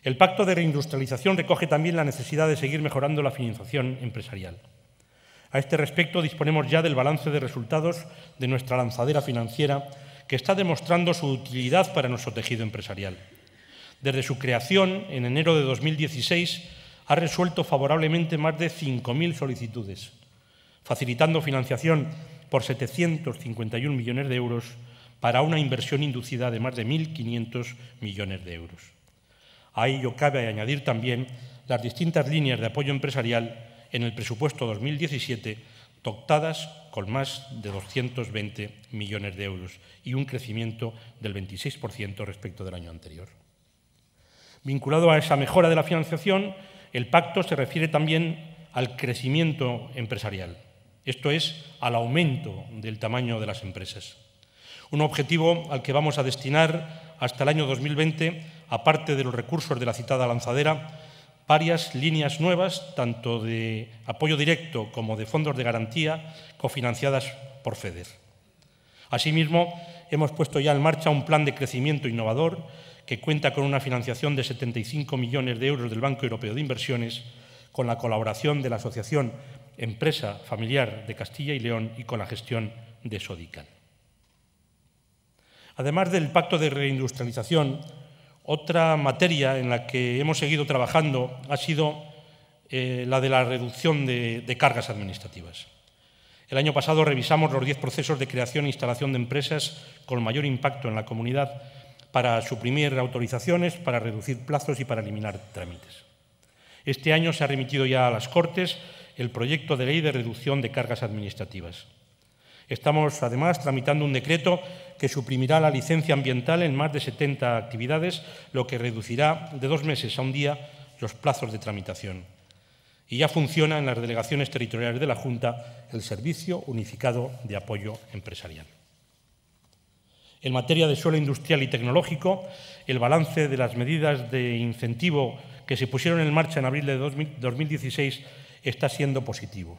El pacto de reindustrialización recoge también la necesidad de seguir mejorando la financiación empresarial. A este respecto, disponemos ya del balance de resultados de nuestra lanzadera financiera, que está demostrando su utilidad para nuestro tejido empresarial. Desde su creación, en enero de 2016, ha resuelto favorablemente más de 5.000 solicitudes, facilitando financiación por 751 millones de euros para una inversión inducida de más de 1.500 millones de euros. A ello cabe añadir también las distintas líneas de apoyo empresarial en el presupuesto 2017, toctadas con más de 220 millones de euros y un crecimiento del 26% respecto del año anterior. Vinculado a esa mejora de la financiación, el pacto se refiere también al crecimiento empresarial, esto es, al aumento del tamaño de las empresas. Un objetivo al que vamos a destinar hasta el año 2020 aparte de los recursos de la citada lanzadera, varias líneas nuevas, tanto de apoyo directo como de fondos de garantía, cofinanciadas por FEDER. Asimismo, hemos puesto ya en marcha un plan de crecimiento innovador que cuenta con una financiación de 75 millones de euros del Banco Europeo de Inversiones, con la colaboración de la Asociación Empresa Familiar de Castilla y León y con la gestión de Sodican. Además del Pacto de Reindustrialización, otra materia en la que hemos seguido trabajando ha sido eh, la de la reducción de, de cargas administrativas. El año pasado revisamos los 10 procesos de creación e instalación de empresas con mayor impacto en la comunidad para suprimir autorizaciones, para reducir plazos y para eliminar trámites. Este año se ha remitido ya a las Cortes el proyecto de ley de reducción de cargas administrativas. Estamos, además, tramitando un decreto que suprimirá la licencia ambiental en más de 70 actividades, lo que reducirá de dos meses a un día los plazos de tramitación. Y ya funciona en las delegaciones territoriales de la Junta el Servicio Unificado de Apoyo Empresarial. En materia de suelo industrial y tecnológico, el balance de las medidas de incentivo que se pusieron en marcha en abril de 2016 está siendo positivo.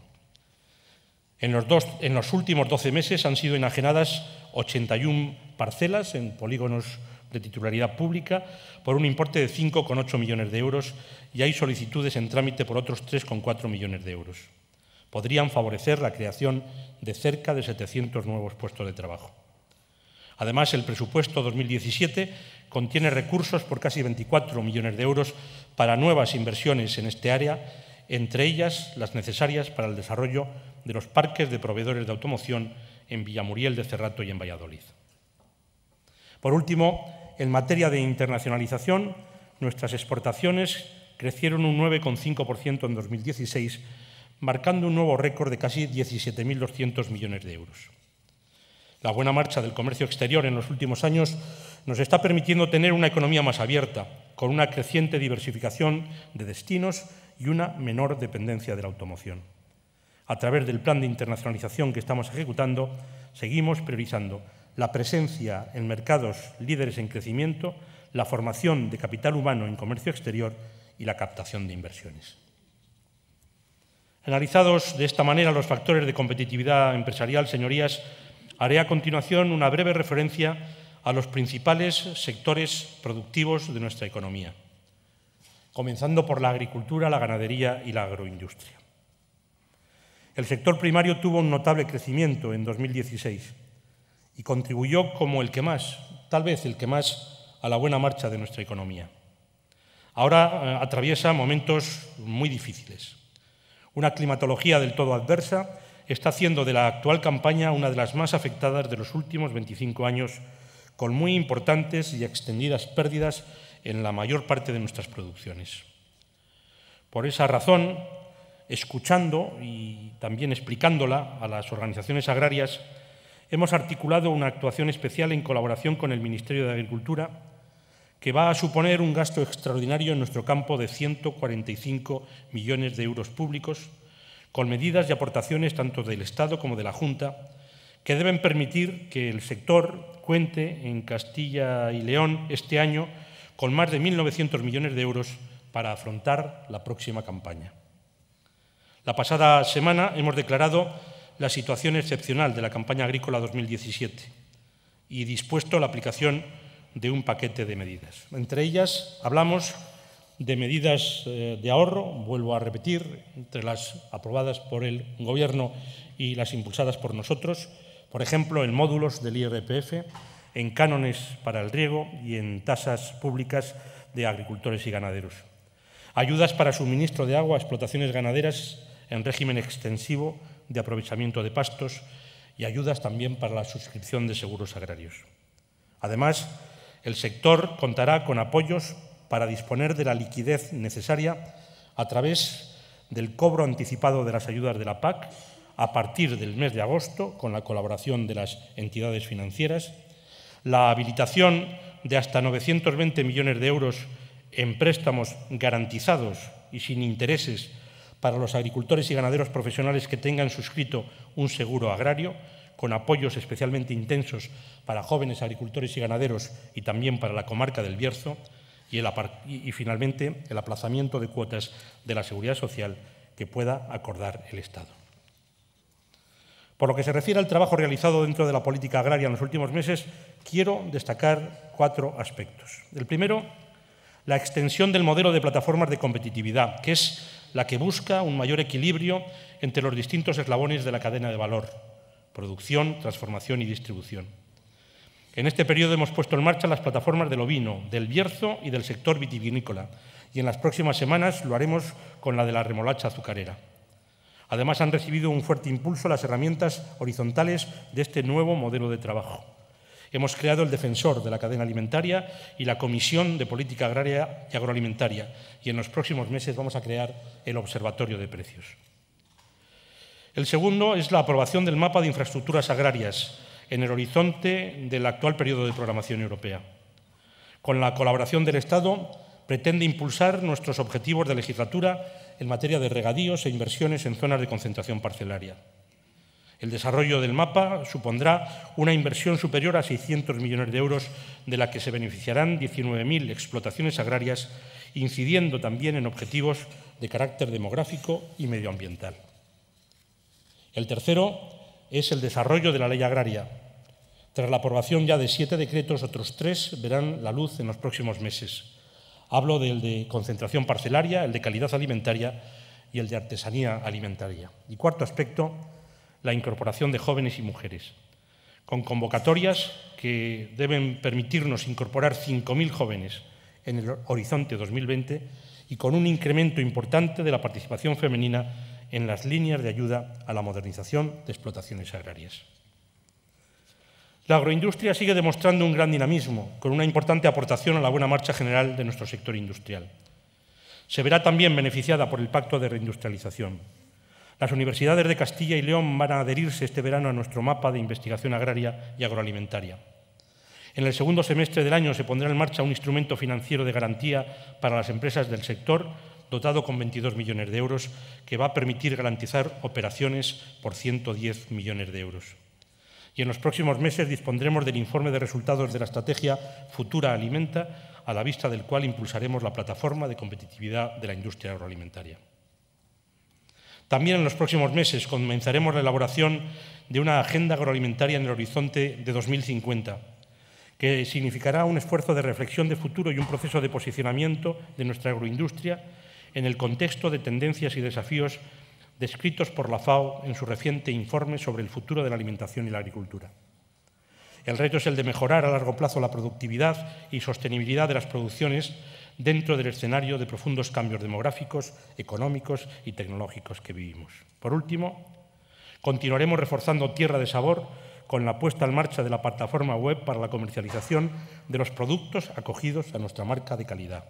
En los, últimos 12 meses han sido enajenadas 81 parcelas en polígonos de titularidad pública por un importe de 5,8 millones de euros y hay solicitudes en trámite por otros 3,4 millones de euros. Podrían favorecer la creación de cerca de 700 nuevos puestos de trabajo. Además, el presupuesto 2017 contiene recursos por casi 24 millones de euros para nuevas inversiones en este área entre ellas las necesarias para el desarrollo de los parques de proveedores de automoción en Villamuriel de Cerrato y en Valladolid. Por último, en materia de internacionalización, nuestras exportaciones crecieron un 9,5% en 2016, marcando un nuevo récord de casi 17.200 millones de euros. La buena marcha del comercio exterior en los últimos años nos está permitiendo tener una economía más abierta, con una creciente diversificación de destinos y una menor dependencia de la automoción. A través del plan de internacionalización que estamos ejecutando, seguimos priorizando la presencia en mercados líderes en crecimiento, la formación de capital humano en comercio exterior y la captación de inversiones. Analizados de esta manera los factores de competitividad empresarial, señorías, haré a continuación una breve referencia a los principales sectores productivos de nuestra economía comenzando por la agricultura, la ganadería y la agroindustria. El sector primario tuvo un notable crecimiento en 2016 y contribuyó como el que más, tal vez el que más, a la buena marcha de nuestra economía. Ahora eh, atraviesa momentos muy difíciles. Una climatología del todo adversa está haciendo de la actual campaña una de las más afectadas de los últimos 25 años, con muy importantes y extendidas pérdidas en la mayor parte de nuestras producciones. Por esa razón, escuchando y también explicándola a las organizaciones agrarias, hemos articulado una actuación especial en colaboración con el Ministerio de Agricultura, que va a suponer un gasto extraordinario en nuestro campo de 145 millones de euros públicos, con medidas y aportaciones tanto del Estado como de la Junta, que deben permitir que el sector cuente en Castilla y León este año con más de 1.900 millones de euros para afrontar la próxima campaña. La pasada semana hemos declarado la situación excepcional de la campaña agrícola 2017 y dispuesto la aplicación de un paquete de medidas. Entre ellas hablamos de medidas eh, de ahorro, vuelvo a repetir, entre las aprobadas por el Gobierno y las impulsadas por nosotros, por ejemplo, en módulos del IRPF, en cánones para el riego y en tasas públicas de agricultores y ganaderos. Ayudas para suministro de agua a explotaciones ganaderas en régimen extensivo de aprovechamiento de pastos y ayudas también para la suscripción de seguros agrarios. Además, el sector contará con apoyos para disponer de la liquidez necesaria a través del cobro anticipado de las ayudas de la PAC a partir del mes de agosto con la colaboración de las entidades financieras la habilitación de hasta 920 millones de euros en préstamos garantizados y sin intereses para los agricultores y ganaderos profesionales que tengan suscrito un seguro agrario, con apoyos especialmente intensos para jóvenes agricultores y ganaderos y también para la comarca del Bierzo, y, y finalmente el aplazamiento de cuotas de la seguridad social que pueda acordar el Estado. Por lo que se refiere al trabajo realizado dentro de la política agraria en los últimos meses, quiero destacar cuatro aspectos. El primero, la extensión del modelo de plataformas de competitividad, que es la que busca un mayor equilibrio entre los distintos eslabones de la cadena de valor, producción, transformación y distribución. En este periodo hemos puesto en marcha las plataformas del ovino, del bierzo y del sector vitivinícola, y en las próximas semanas lo haremos con la de la remolacha azucarera. Además, han recibido un fuerte impulso las herramientas horizontales de este nuevo modelo de trabajo. Hemos creado el Defensor de la Cadena Alimentaria y la Comisión de Política Agraria y Agroalimentaria, y en los próximos meses vamos a crear el Observatorio de Precios. El segundo es la aprobación del mapa de infraestructuras agrarias en el horizonte del actual periodo de programación europea. Con la colaboración del Estado pretende impulsar nuestros objetivos de legislatura en materia de regadíos e inversiones en zonas de concentración parcelaria. El desarrollo del mapa supondrá una inversión superior a 600 millones de euros, de la que se beneficiarán 19.000 explotaciones agrarias, incidiendo también en objetivos de carácter demográfico y medioambiental. El tercero es el desarrollo de la ley agraria. Tras la aprobación ya de siete decretos, otros tres verán la luz en los próximos meses. Hablo del de concentración parcelaria, el de calidad alimentaria y el de artesanía alimentaria. Y cuarto aspecto, la incorporación de jóvenes y mujeres, con convocatorias que deben permitirnos incorporar 5.000 jóvenes en el horizonte 2020 y con un incremento importante de la participación femenina en las líneas de ayuda a la modernización de explotaciones agrarias. La agroindustria sigue demostrando un gran dinamismo, con una importante aportación a la buena marcha general de nuestro sector industrial. Se verá también beneficiada por el Pacto de Reindustrialización. Las universidades de Castilla y León van a adherirse este verano a nuestro mapa de investigación agraria y agroalimentaria. En el segundo semestre del año se pondrá en marcha un instrumento financiero de garantía para las empresas del sector, dotado con 22 millones de euros, que va a permitir garantizar operaciones por 110 millones de euros. Y en los próximos meses dispondremos del informe de resultados de la estrategia Futura Alimenta, a la vista del cual impulsaremos la plataforma de competitividad de la industria agroalimentaria. También en los próximos meses comenzaremos la elaboración de una agenda agroalimentaria en el horizonte de 2050, que significará un esfuerzo de reflexión de futuro y un proceso de posicionamiento de nuestra agroindustria en el contexto de tendencias y desafíos descritos por la FAO en su reciente informe sobre el futuro de la alimentación y la agricultura. El reto es el de mejorar a largo plazo la productividad y sostenibilidad de las producciones dentro del escenario de profundos cambios demográficos, económicos y tecnológicos que vivimos. Por último, continuaremos reforzando Tierra de Sabor con la puesta en marcha de la plataforma web para la comercialización de los productos acogidos a nuestra marca de calidad,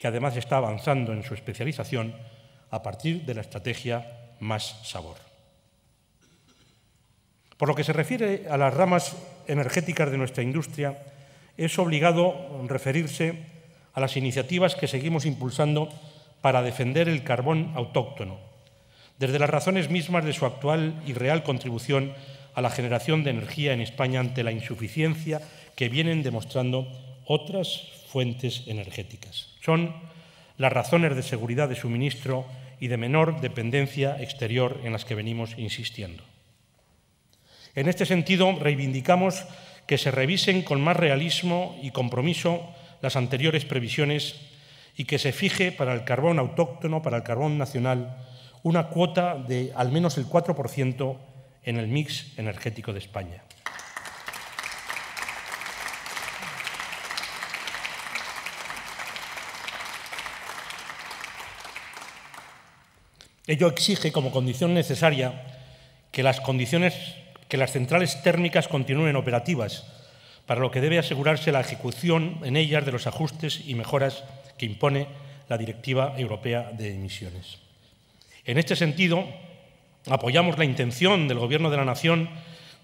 que además está avanzando en su especialización a partir de la estrategia más sabor. Por lo que se refiere a las ramas energéticas de nuestra industria, es obligado referirse a las iniciativas que seguimos impulsando para defender el carbón autóctono, desde las razones mismas de su actual y real contribución a la generación de energía en España ante la insuficiencia que vienen demostrando otras fuentes energéticas. Son las razones de seguridad de suministro y de menor dependencia exterior en las que venimos insistiendo. En este sentido, reivindicamos que se revisen con más realismo y compromiso las anteriores previsiones y que se fije para el carbón autóctono, para el carbón nacional, una cuota de al menos el 4% en el mix energético de España. Ello exige como condición necesaria que las condiciones que las centrales térmicas continúen operativas, para lo que debe asegurarse la ejecución en ellas de los ajustes y mejoras que impone la Directiva Europea de Emisiones. En este sentido, apoyamos la intención del Gobierno de la Nación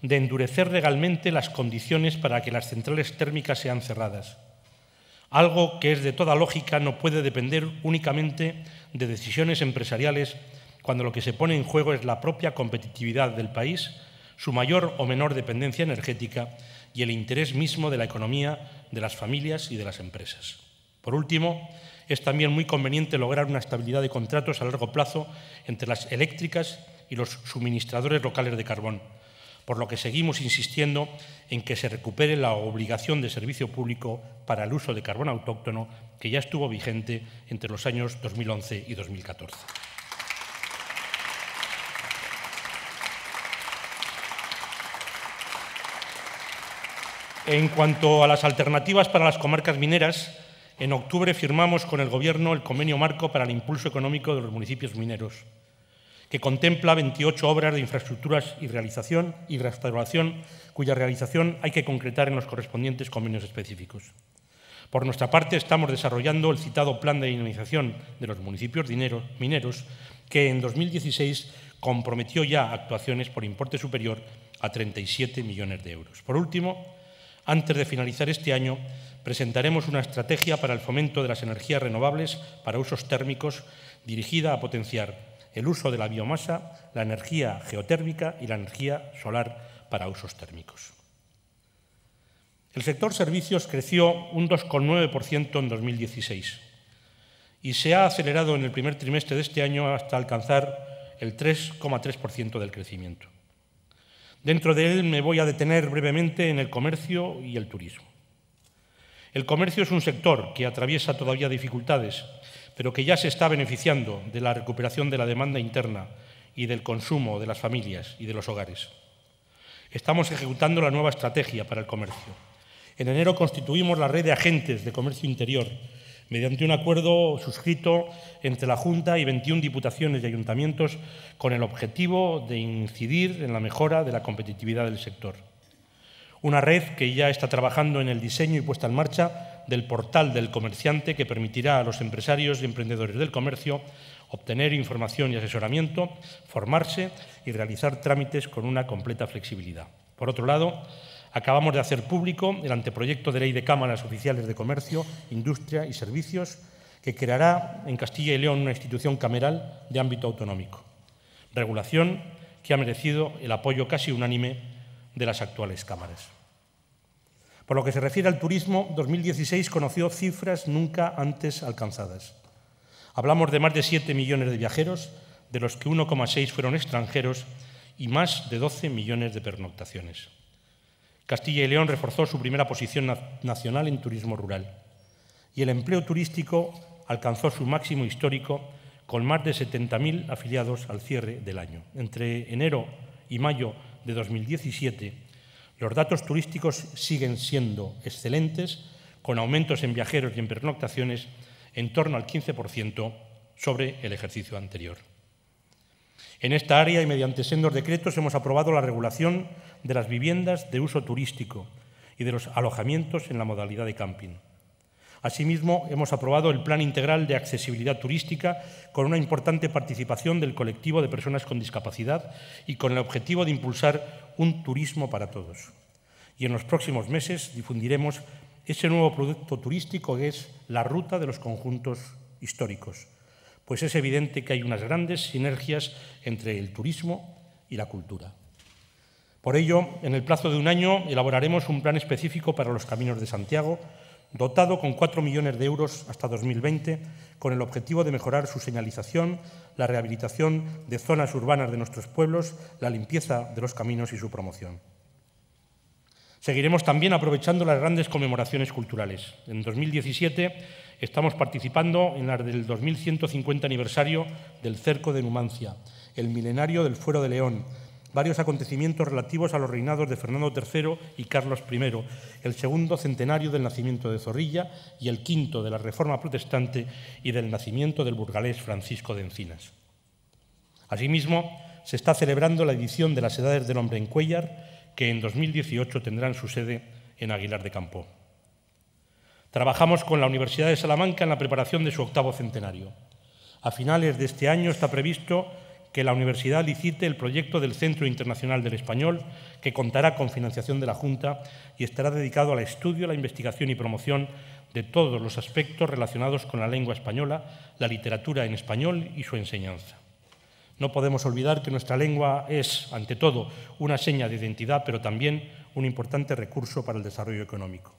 de endurecer legalmente las condiciones para que las centrales térmicas sean cerradas, algo que es de toda lógica no puede depender únicamente de decisiones empresariales cuando lo que se pone en juego es la propia competitividad del país, su mayor o menor dependencia energética y el interés mismo de la economía, de las familias y de las empresas. Por último, es también muy conveniente lograr una estabilidad de contratos a largo plazo entre las eléctricas y los suministradores locales de carbón, por lo que seguimos insistiendo en que se recupere la obligación de servicio público para el uso de carbón autóctono que ya estuvo vigente entre los años 2011 y 2014. En cuanto a las alternativas para las comarcas mineras, en octubre firmamos con el Gobierno el convenio marco para el impulso económico de los municipios mineros, que contempla 28 obras de infraestructuras y realización y restauración, cuya realización hay que concretar en los correspondientes convenios específicos. Por nuestra parte, estamos desarrollando el citado Plan de Dinamización de los Municipios Mineros, que en 2016 comprometió ya actuaciones por importe superior a 37 millones de euros. Por último, antes de finalizar este año, presentaremos una estrategia para el fomento de las energías renovables para usos térmicos dirigida a potenciar el uso de la biomasa, la energía geotérmica y la energía solar para usos térmicos. El sector servicios creció un 2,9% en 2016 y se ha acelerado en el primer trimestre de este año hasta alcanzar el 3,3% del crecimiento. Dentro de él me voy a detener brevemente en el comercio y el turismo. El comercio es un sector que atraviesa todavía dificultades, pero que ya se está beneficiando de la recuperación de la demanda interna y del consumo de las familias y de los hogares. Estamos ejecutando la nueva estrategia para el comercio. En enero constituimos la red de agentes de comercio interior mediante un acuerdo suscrito entre la Junta y 21 diputaciones y ayuntamientos con el objetivo de incidir en la mejora de la competitividad del sector. Una red que ya está trabajando en el diseño y puesta en marcha del portal del comerciante que permitirá a los empresarios y emprendedores del comercio obtener información y asesoramiento, formarse y realizar trámites con una completa flexibilidad. Por otro lado, Acabamos de hacer público el anteproyecto de ley de cámaras oficiales de comercio, industria y servicios que creará en Castilla y León una institución cameral de ámbito autonómico. Regulación que ha merecido el apoyo casi unánime de las actuales cámaras. Por lo que se refiere al turismo, 2016 conoció cifras nunca antes alcanzadas. Hablamos de más de 7 millones de viajeros, de los que 1,6 fueron extranjeros y más de 12 millones de pernoctaciones. Castilla y León reforzó su primera posición nacional en turismo rural y el empleo turístico alcanzó su máximo histórico con más de 70.000 afiliados al cierre del año. Entre enero y mayo de 2017, los datos turísticos siguen siendo excelentes, con aumentos en viajeros y en pernoctaciones en torno al 15% sobre el ejercicio anterior. En esta área y mediante sendos decretos hemos aprobado la regulación de las viviendas de uso turístico y de los alojamientos en la modalidad de camping. Asimismo, hemos aprobado el Plan Integral de Accesibilidad Turística con una importante participación del colectivo de personas con discapacidad y con el objetivo de impulsar un turismo para todos. Y en los próximos meses difundiremos ese nuevo producto turístico que es la ruta de los conjuntos históricos, pues es evidente que hay unas grandes sinergias entre el turismo y la cultura. Por ello, en el plazo de un año elaboraremos un plan específico para los caminos de Santiago, dotado con 4 millones de euros hasta 2020, con el objetivo de mejorar su señalización, la rehabilitación de zonas urbanas de nuestros pueblos, la limpieza de los caminos y su promoción. Seguiremos también aprovechando las grandes conmemoraciones culturales. En 2017 estamos participando en el del 2150 aniversario del Cerco de Numancia, el milenario del Fuero de León, varios acontecimientos relativos a los reinados de Fernando III y Carlos I, el segundo centenario del nacimiento de Zorrilla y el quinto de la Reforma Protestante y del nacimiento del burgalés Francisco de Encinas. Asimismo, se está celebrando la edición de las Edades del Hombre en Cuellar, que en 2018 tendrán su sede en Aguilar de Campo. Trabajamos con la Universidad de Salamanca en la preparación de su octavo centenario. A finales de este año está previsto que la universidad licite el proyecto del Centro Internacional del Español, que contará con financiación de la Junta y estará dedicado al estudio, la investigación y promoción de todos los aspectos relacionados con la lengua española, la literatura en español y su enseñanza. No podemos olvidar que nuestra lengua es, ante todo, una seña de identidad, pero también un importante recurso para el desarrollo económico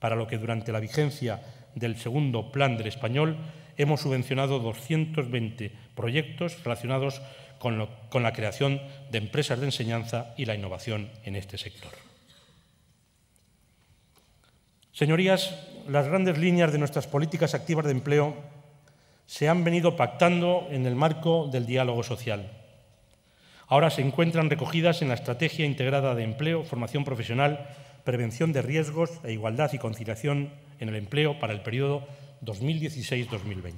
para lo que durante la vigencia del segundo Plan del Español hemos subvencionado 220 proyectos relacionados con, la creación de empresas de enseñanza y la innovación en este sector. Señorías, las grandes líneas de nuestras políticas activas de empleo se han venido pactando en el marco del diálogo social. Ahora se encuentran recogidas en la Estrategia Integrada de Empleo, Formación Profesional prevención de riesgos e igualdad y conciliación en el empleo para el periodo 2016-2020.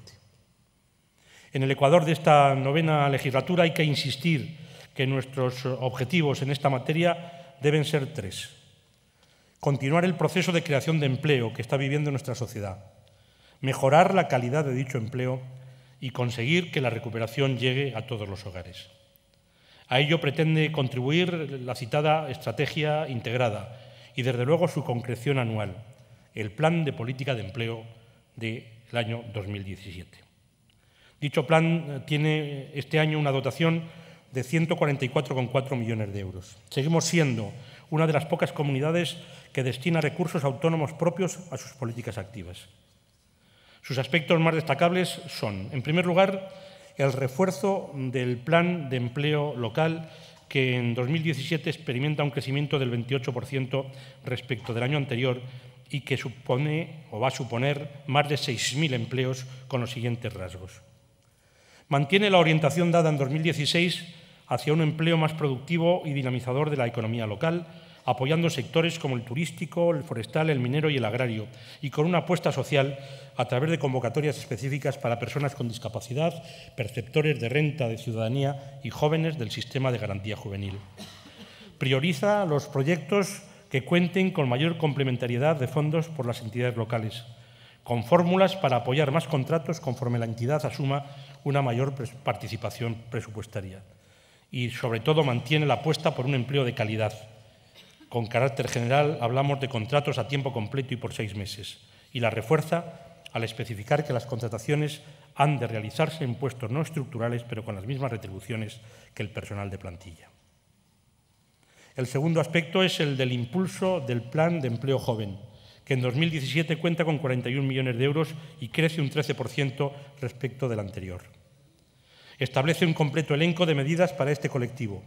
En el Ecuador de esta novena legislatura hay que insistir que nuestros objetivos en esta materia deben ser tres. Continuar el proceso de creación de empleo que está viviendo nuestra sociedad, mejorar la calidad de dicho empleo y conseguir que la recuperación llegue a todos los hogares. A ello pretende contribuir la citada estrategia integrada y desde luego su concreción anual, el Plan de Política de Empleo del año 2017. Dicho plan eh, tiene este año una dotación de 144,4 millones de euros. Seguimos siendo una de las pocas comunidades que destina recursos autónomos propios a sus políticas activas. Sus aspectos más destacables son, en primer lugar, el refuerzo del plan de empleo local que en 2017 experimenta un crecimiento del 28% respecto del año anterior y que supone o va a suponer más de 6.000 empleos con los siguientes rasgos. Mantiene la orientación dada en 2016 hacia un empleo más productivo y dinamizador de la economía local, apoyando sectores como el turístico, el forestal, el minero y el agrario, y con una apuesta social a través de convocatorias específicas para personas con discapacidad, perceptores de renta de ciudadanía y jóvenes del sistema de garantía juvenil. Prioriza los proyectos que cuenten con mayor complementariedad de fondos por las entidades locales, con fórmulas para apoyar más contratos conforme la entidad asuma una mayor participación presupuestaria. Y, sobre todo, mantiene la apuesta por un empleo de calidad con carácter general, hablamos de contratos a tiempo completo y por seis meses, y la refuerza al especificar que las contrataciones han de realizarse en puestos no estructurales, pero con las mismas retribuciones que el personal de plantilla. El segundo aspecto es el del impulso del Plan de Empleo Joven, que en 2017 cuenta con 41 millones de euros y crece un 13% respecto del anterior. Establece un completo elenco de medidas para este colectivo,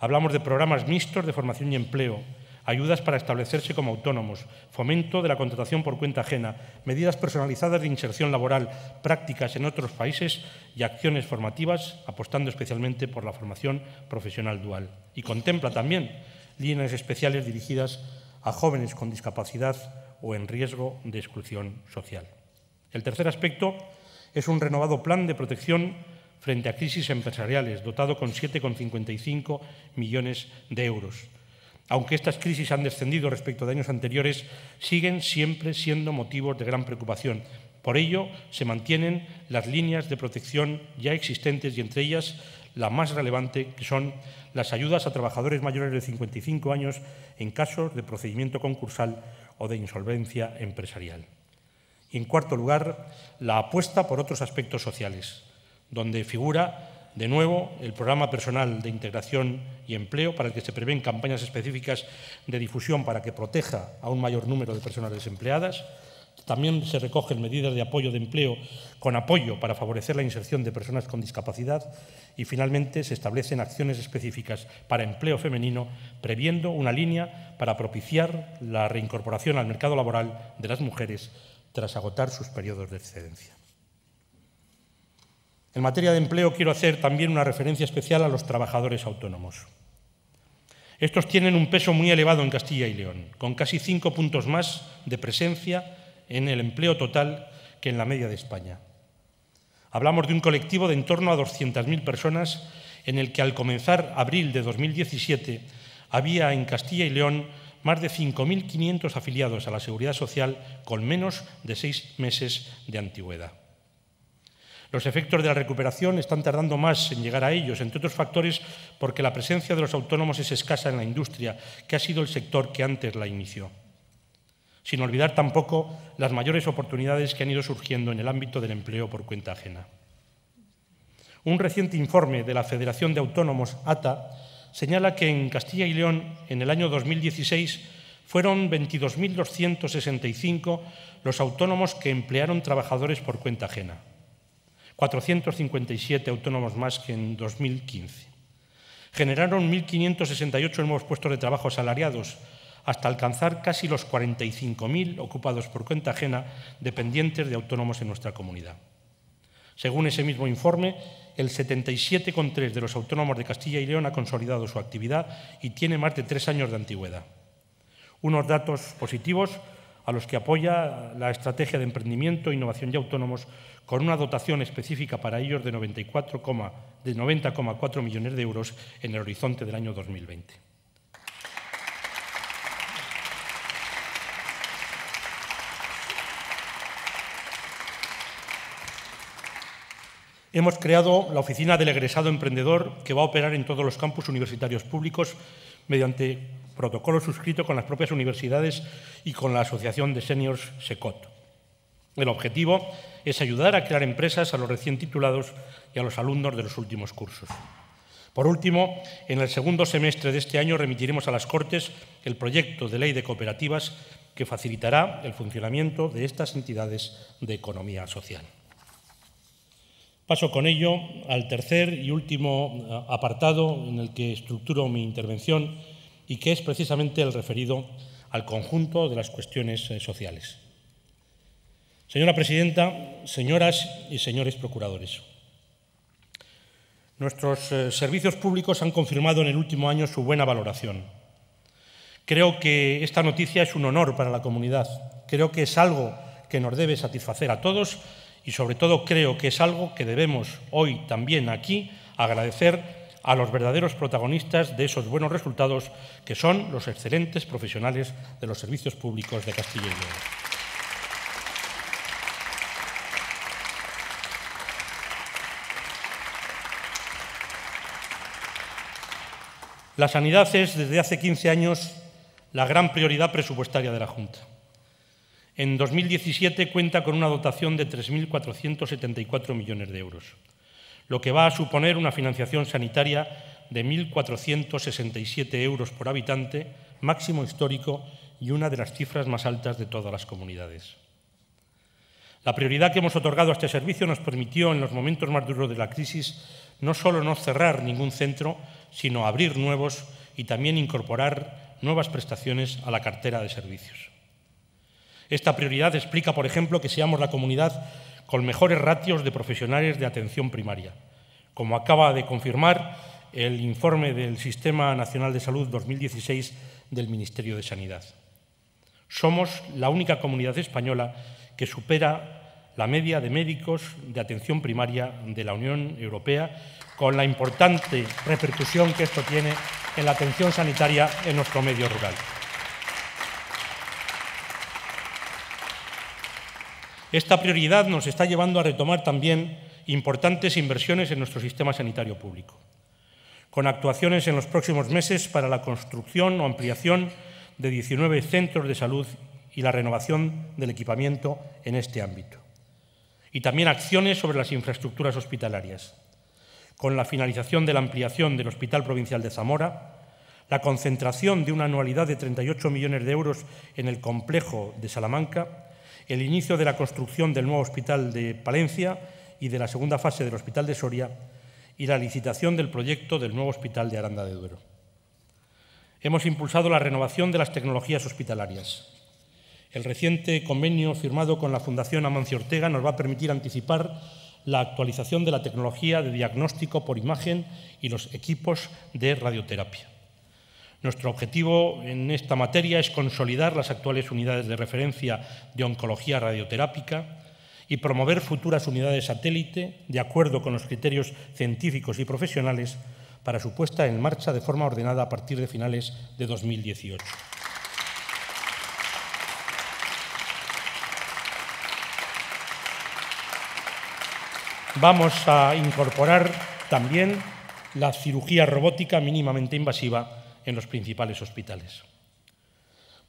Hablamos de programas mixtos de formación y empleo, ayudas para establecerse como autónomos, fomento de la contratación por cuenta ajena, medidas personalizadas de inserción laboral, prácticas en otros países y acciones formativas, apostando especialmente por la formación profesional dual. Y contempla también líneas especiales dirigidas a jóvenes con discapacidad o en riesgo de exclusión social. El tercer aspecto es un renovado plan de protección frente a crisis empresariales, dotado con 7,55 millones de euros. Aunque estas crisis han descendido respecto de años anteriores, siguen siempre siendo motivos de gran preocupación. Por ello, se mantienen las líneas de protección ya existentes y entre ellas la más relevante, que son las ayudas a trabajadores mayores de 55 años en casos de procedimiento concursal o de insolvencia empresarial. en cuarto lugar, la apuesta por otros aspectos sociales donde figura de nuevo el programa personal de integración y empleo para el que se prevén campañas específicas de difusión para que proteja a un mayor número de personas desempleadas. También se recogen medidas de apoyo de empleo con apoyo para favorecer la inserción de personas con discapacidad y finalmente se establecen acciones específicas para empleo femenino, previendo una línea para propiciar la reincorporación al mercado laboral de las mujeres tras agotar sus periodos de excedencia. En materia de empleo quiero hacer también una referencia especial a los trabajadores autónomos. Estos tienen un peso muy elevado en Castilla y León, con casi cinco puntos más de presencia en el empleo total que en la media de España. Hablamos de un colectivo de en torno a 200.000 personas en el que al comenzar abril de 2017 había en Castilla y León más de 5.500 afiliados a la Seguridad Social con menos de seis meses de antigüedad. Los efectos de la recuperación están tardando más en llegar a ellos, entre otros factores porque la presencia de los autónomos es escasa en la industria, que ha sido el sector que antes la inició. Sin olvidar tampoco las mayores oportunidades que han ido surgiendo en el ámbito del empleo por cuenta ajena. Un reciente informe de la Federación de Autónomos, ATA, señala que en Castilla y León, en el año 2016, fueron 22.265 los autónomos que emplearon trabajadores por cuenta ajena. 457 autónomos más que en 2015. Generaron 1.568 nuevos puestos de trabajo asalariados, hasta alcanzar casi los 45.000 ocupados por cuenta ajena dependientes de autónomos en nuestra comunidad. Según ese mismo informe, el 77,3 de los autónomos de Castilla y León ha consolidado su actividad y tiene más de tres años de antigüedad. Unos datos positivos a los que apoya la estrategia de emprendimiento, innovación y autónomos con una dotación específica para ellos de 90,4 millones de euros en el horizonte del año 2020. Hemos creado la Oficina del Egresado Emprendedor, que va a operar en todos los campus universitarios públicos mediante protocolo suscrito con las propias universidades y con la Asociación de Seniors SECOT. El objetivo es ayudar a crear empresas a los recién titulados y a los alumnos de los últimos cursos. Por último, en el segundo semestre de este año remitiremos a las Cortes el proyecto de ley de cooperativas que facilitará el funcionamiento de estas entidades de economía social. Paso con ello al tercer y último eh, apartado en el que estructuro mi intervención y que es precisamente el referido al conjunto de las cuestiones eh, sociales. Señora presidenta, señoras y señores procuradores, nuestros eh, servicios públicos han confirmado en el último año su buena valoración. Creo que esta noticia es un honor para la comunidad, creo que es algo que nos debe satisfacer a todos y sobre todo creo que es algo que debemos hoy también aquí agradecer a los verdaderos protagonistas de esos buenos resultados que son los excelentes profesionales de los servicios públicos de Castilla y León. La sanidad es desde hace 15 años la gran prioridad presupuestaria de la Junta. En 2017 cuenta con una dotación de 3.474 millones de euros, lo que va a suponer una financiación sanitaria de 1.467 euros por habitante, máximo histórico y una de las cifras más altas de todas las comunidades. La prioridad que hemos otorgado a este servicio nos permitió, en los momentos más duros de la crisis, no solo no cerrar ningún centro, sino abrir nuevos y también incorporar nuevas prestaciones a la cartera de servicios. Esta prioridad explica, por ejemplo, que seamos la comunidad con mejores ratios de profesionales de atención primaria. Como acaba de confirmar el informe del Sistema Nacional de Salud 2016 del Ministerio de Sanidad. Somos la única comunidad española que supera la media de médicos de atención primaria de la Unión Europea, con la importante repercusión que esto tiene en la atención sanitaria en nuestro medio rural. Esta prioridad nos está llevando a retomar también importantes inversiones en nuestro sistema sanitario público, con actuaciones en los próximos meses para la construcción o ampliación de 19 centros de salud y la renovación del equipamiento en este ámbito. Y también acciones sobre las infraestructuras hospitalarias, con la finalización de la ampliación del Hospital Provincial de Zamora, la concentración de una anualidad de 38 millones de euros en el complejo de Salamanca, el inicio de la construcción del nuevo hospital de Palencia y de la segunda fase del hospital de Soria y la licitación del proyecto del nuevo hospital de Aranda de Duero. Hemos impulsado la renovación de las tecnologías hospitalarias. El reciente convenio firmado con la Fundación Amancio Ortega nos va a permitir anticipar la actualización de la tecnología de diagnóstico por imagen y los equipos de radioterapia. Nuestro objetivo en esta materia es consolidar las actuales unidades de referencia de oncología radioterápica y promover futuras unidades satélite de acuerdo con los criterios científicos y profesionales para su puesta en marcha de forma ordenada a partir de finales de 2018. Vamos a incorporar también la cirugía robótica mínimamente invasiva en los principales hospitales.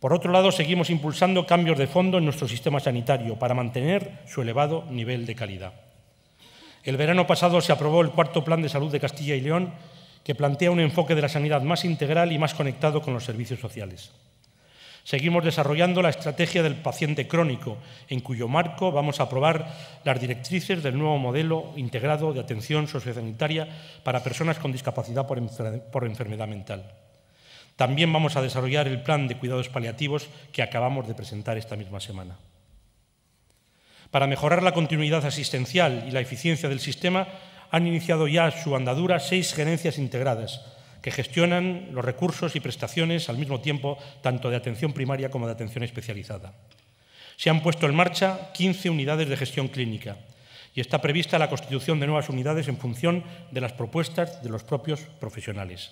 Por otro lado, seguimos impulsando cambios de fondo en nuestro sistema sanitario para mantener su elevado nivel de calidad. El verano pasado se aprobó el cuarto Plan de Salud de Castilla y León, que plantea un enfoque de la sanidad más integral y más conectado con los servicios sociales. Seguimos desarrollando la estrategia del paciente crónico, en cuyo marco vamos a aprobar las directrices del nuevo modelo integrado de atención sociosanitaria para personas con discapacidad por, por enfermedad mental. También vamos a desarrollar el plan de cuidados paliativos que acabamos de presentar esta misma semana. Para mejorar la continuidad asistencial y la eficiencia del sistema, han iniciado ya su andadura seis gerencias integradas que gestionan los recursos y prestaciones al mismo tiempo, tanto de atención primaria como de atención especializada. Se han puesto en marcha 15 unidades de gestión clínica y está prevista la constitución de nuevas unidades en función de las propuestas de los propios profesionales.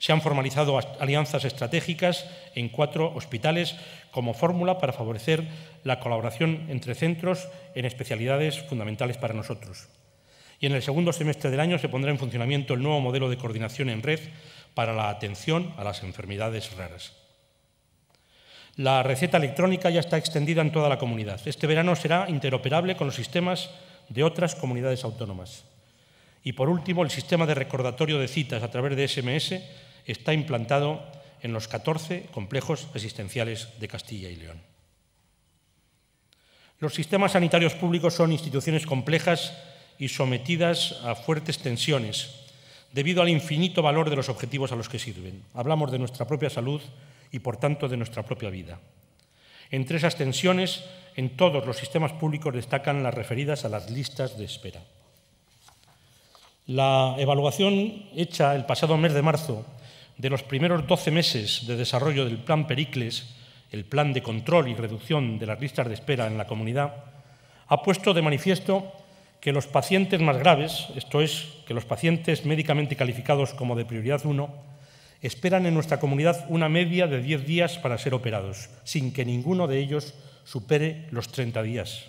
Se han formalizado alianzas estratégicas en cuatro hospitales como fórmula para favorecer la colaboración entre centros en especialidades fundamentales para nosotros. Y en el segundo semestre del año se pondrá en funcionamiento el nuevo modelo de coordinación en red para la atención a las enfermedades raras. La receta electrónica ya está extendida en toda la comunidad. Este verano será interoperable con los sistemas de otras comunidades autónomas. Y por último, el sistema de recordatorio de citas a través de SMS está implantado en los 14 complejos asistenciales de Castilla y León. Los sistemas sanitarios públicos son instituciones complejas y sometidas a fuertes tensiones debido al infinito valor de los objetivos a los que sirven. Hablamos de nuestra propia salud y, por tanto, de nuestra propia vida. Entre esas tensiones, en todos los sistemas públicos destacan las referidas a las listas de espera. La evaluación hecha el pasado mes de marzo de los primeros 12 meses de desarrollo del plan Pericles, el plan de control y reducción de las listas de espera en la comunidad, ha puesto de manifiesto que los pacientes más graves, esto es, que los pacientes médicamente calificados como de prioridad 1, esperan en nuestra comunidad una media de 10 días para ser operados, sin que ninguno de ellos supere los 30 días.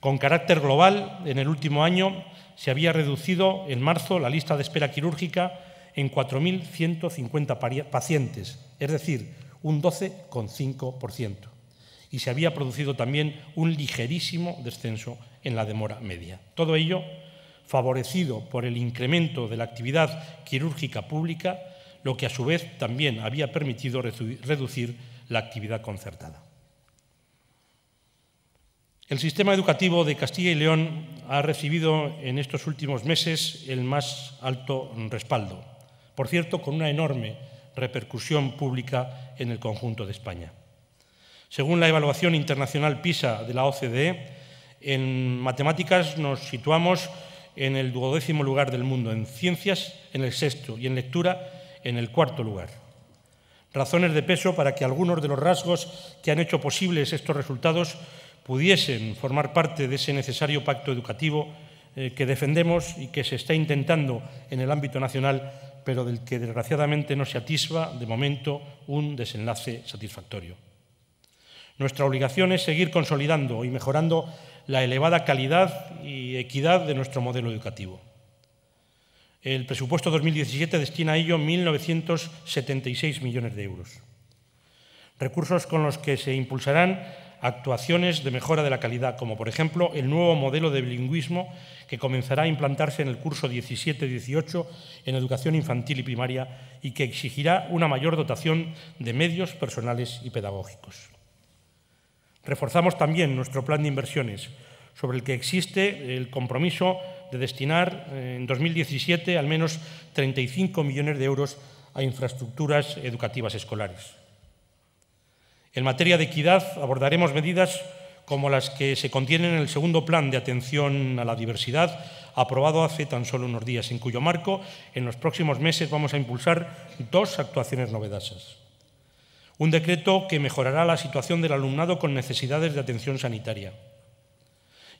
Con carácter global, en el último año se había reducido en marzo la lista de espera quirúrgica en 4.150 pacientes, es decir, un 12,5%. Y se había producido también un ligerísimo descenso en la demora media. Todo ello favorecido por el incremento de la actividad quirúrgica pública, lo que a su vez también había permitido reducir la actividad concertada. El sistema educativo de Castilla y León ha recibido en estos últimos meses el más alto respaldo por cierto, con una enorme repercusión pública en el conjunto de España. Según la evaluación internacional PISA de la OCDE, en matemáticas nos situamos en el duodécimo lugar del mundo, en ciencias en el sexto y en lectura en el cuarto lugar. Razones de peso para que algunos de los rasgos que han hecho posibles estos resultados pudiesen formar parte de ese necesario pacto educativo eh, que defendemos y que se está intentando en el ámbito nacional pero del que desgraciadamente no se atisba de momento un desenlace satisfactorio. Nuestra obligación es seguir consolidando y mejorando la elevada calidad y equidad de nuestro modelo educativo. El presupuesto 2017 destina a ello 1.976 millones de euros. Recursos con los que se impulsarán actuaciones de mejora de la calidad, como por ejemplo el nuevo modelo de bilingüismo que comenzará a implantarse en el curso 17-18 en educación infantil y primaria y que exigirá una mayor dotación de medios personales y pedagógicos. Reforzamos también nuestro plan de inversiones, sobre el que existe el compromiso de destinar eh, en 2017 al menos 35 millones de euros a infraestructuras educativas escolares. En materia de equidad abordaremos medidas como las que se contienen en el segundo plan de atención a la diversidad, aprobado hace tan solo unos días, en cuyo marco en los próximos meses vamos a impulsar dos actuaciones novedosas. Un decreto que mejorará la situación del alumnado con necesidades de atención sanitaria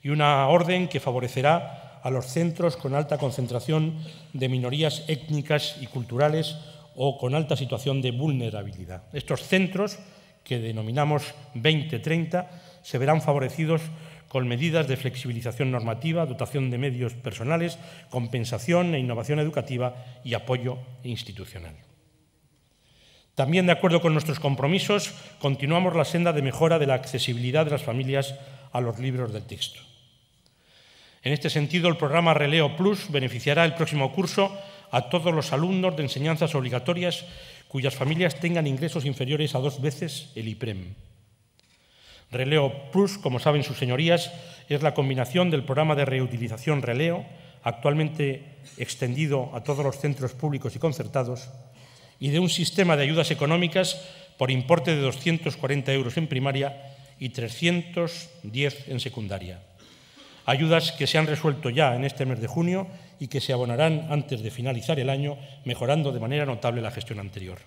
y una orden que favorecerá a los centros con alta concentración de minorías étnicas y culturales o con alta situación de vulnerabilidad. Estos centros que denominamos 2030, se verán favorecidos con medidas de flexibilización normativa, dotación de medios personales, compensación e innovación educativa y apoyo institucional. También, de acuerdo con nuestros compromisos, continuamos la senda de mejora de la accesibilidad de las familias a los libros del texto. En este sentido, el programa Releo Plus beneficiará el próximo curso a todos los alumnos de enseñanzas obligatorias cuyas familias tengan ingresos inferiores a dos veces el IPREM. Releo Plus, como saben sus señorías, es la combinación del programa de reutilización Releo, actualmente extendido a todos los centros públicos y concertados, y de un sistema de ayudas económicas por importe de 240 euros en primaria y 310 en secundaria. Ayudas que se han resuelto ya en este mes de junio y que se abonarán antes de finalizar el año, mejorando de manera notable la gestión anterior.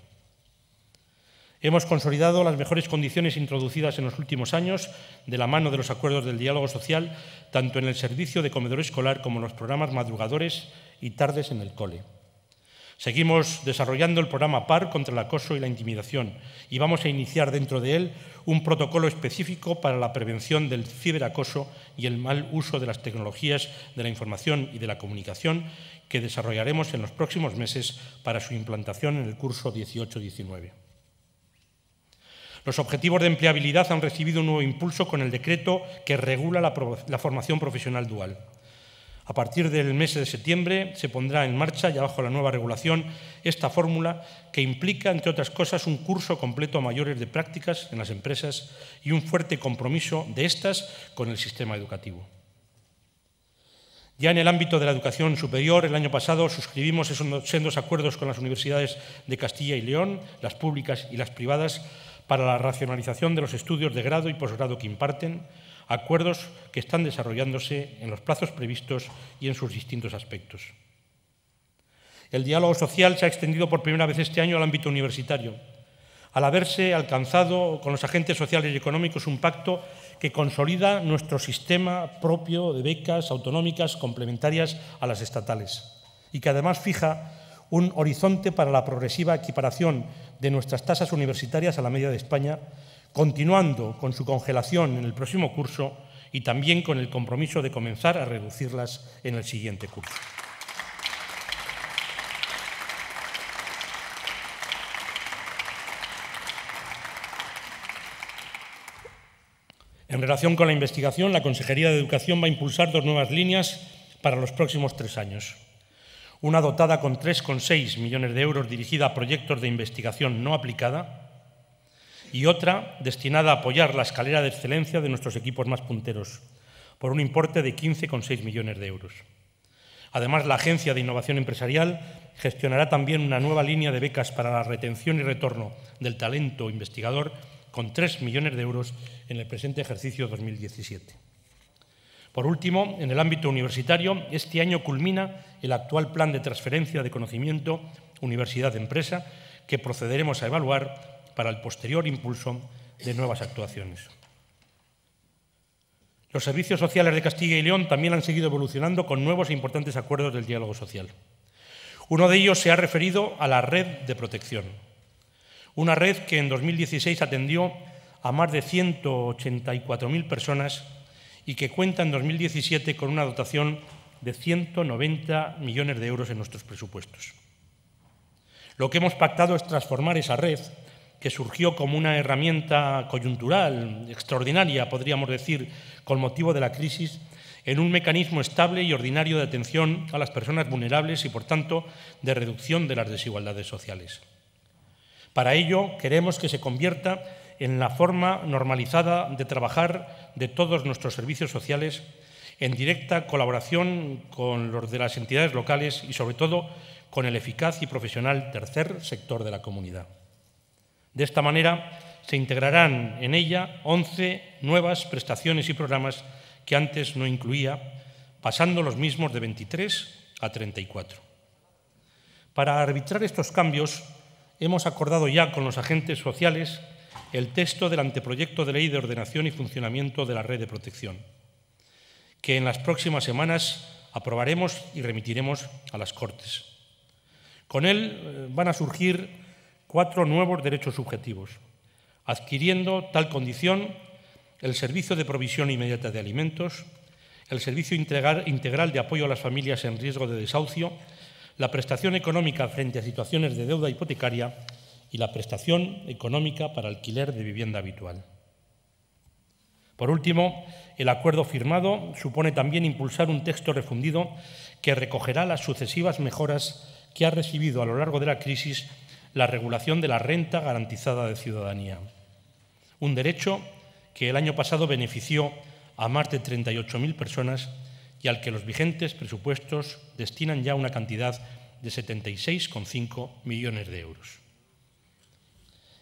Hemos consolidado las mejores condiciones introducidas en los últimos años de la mano de los acuerdos del diálogo social, tanto en el servicio de comedor escolar como en los programas madrugadores y tardes en el cole. Seguimos desarrollando el programa PAR contra el acoso y la intimidación y vamos a iniciar dentro de él un protocolo específico para la prevención del ciberacoso y el mal uso de las tecnologías de la información y de la comunicación que desarrollaremos en los próximos meses para su implantación en el curso 18-19. Los objetivos de empleabilidad han recibido un nuevo impulso con el decreto que regula la, la formación profesional dual. A partir del mes de septiembre se pondrá en marcha, ya bajo la nueva regulación, esta fórmula que implica, entre otras cosas, un curso completo a mayores de prácticas en las empresas y un fuerte compromiso de estas con el sistema educativo. Ya en el ámbito de la educación superior, el año pasado suscribimos esos sendos acuerdos con las universidades de Castilla y León, las públicas y las privadas, para la racionalización de los estudios de grado y posgrado que imparten, acuerdos que están desarrollándose en los plazos previstos y en sus distintos aspectos. El diálogo social se ha extendido por primera vez este año al ámbito universitario, al haberse alcanzado con los agentes sociales y económicos un pacto que consolida nuestro sistema propio de becas autonómicas complementarias a las estatales y que además fija un horizonte para la progresiva equiparación de nuestras tasas universitarias a la media de España continuando con su congelación en el próximo curso y también con el compromiso de comenzar a reducirlas en el siguiente curso. En relación con la investigación, la Consejería de Educación va a impulsar dos nuevas líneas para los próximos tres años. Una dotada con 3,6 millones de euros dirigida a proyectos de investigación no aplicada y otra destinada a apoyar la escalera de excelencia de nuestros equipos más punteros, por un importe de 15,6 millones de euros. Además, la Agencia de Innovación Empresarial gestionará también una nueva línea de becas para la retención y retorno del talento investigador con 3 millones de euros en el presente ejercicio 2017. Por último, en el ámbito universitario, este año culmina el actual plan de transferencia de conocimiento universidad-empresa que procederemos a evaluar para el posterior impulso de nuevas actuaciones. Los servicios sociales de Castilla y León también han seguido evolucionando con nuevos e importantes acuerdos del diálogo social. Uno de ellos se ha referido a la red de protección, una red que en 2016 atendió a más de 184.000 personas y que cuenta en 2017 con una dotación de 190 millones de euros en nuestros presupuestos. Lo que hemos pactado es transformar esa red que surgió como una herramienta coyuntural, extraordinaria, podríamos decir, con motivo de la crisis, en un mecanismo estable y ordinario de atención a las personas vulnerables y, por tanto, de reducción de las desigualdades sociales. Para ello, queremos que se convierta en la forma normalizada de trabajar de todos nuestros servicios sociales en directa colaboración con los de las entidades locales y, sobre todo, con el eficaz y profesional tercer sector de la comunidad. De esta manera, se integrarán en ella 11 nuevas prestaciones y programas que antes no incluía, pasando los mismos de 23 a 34. Para arbitrar estos cambios, hemos acordado ya con los agentes sociales el texto del anteproyecto de ley de ordenación y funcionamiento de la red de protección, que en las próximas semanas aprobaremos y remitiremos a las Cortes. Con él eh, van a surgir cuatro nuevos derechos subjetivos, adquiriendo tal condición el servicio de provisión inmediata de alimentos, el servicio integral de apoyo a las familias en riesgo de desahucio, la prestación económica frente a situaciones de deuda hipotecaria y la prestación económica para alquiler de vivienda habitual. Por último, el acuerdo firmado supone también impulsar un texto refundido que recogerá las sucesivas mejoras que ha recibido a lo largo de la crisis la regulación de la renta garantizada de ciudadanía. Un derecho que el año pasado benefició a más de 38.000 personas y al que los vigentes presupuestos destinan ya una cantidad de 76,5 millones de euros.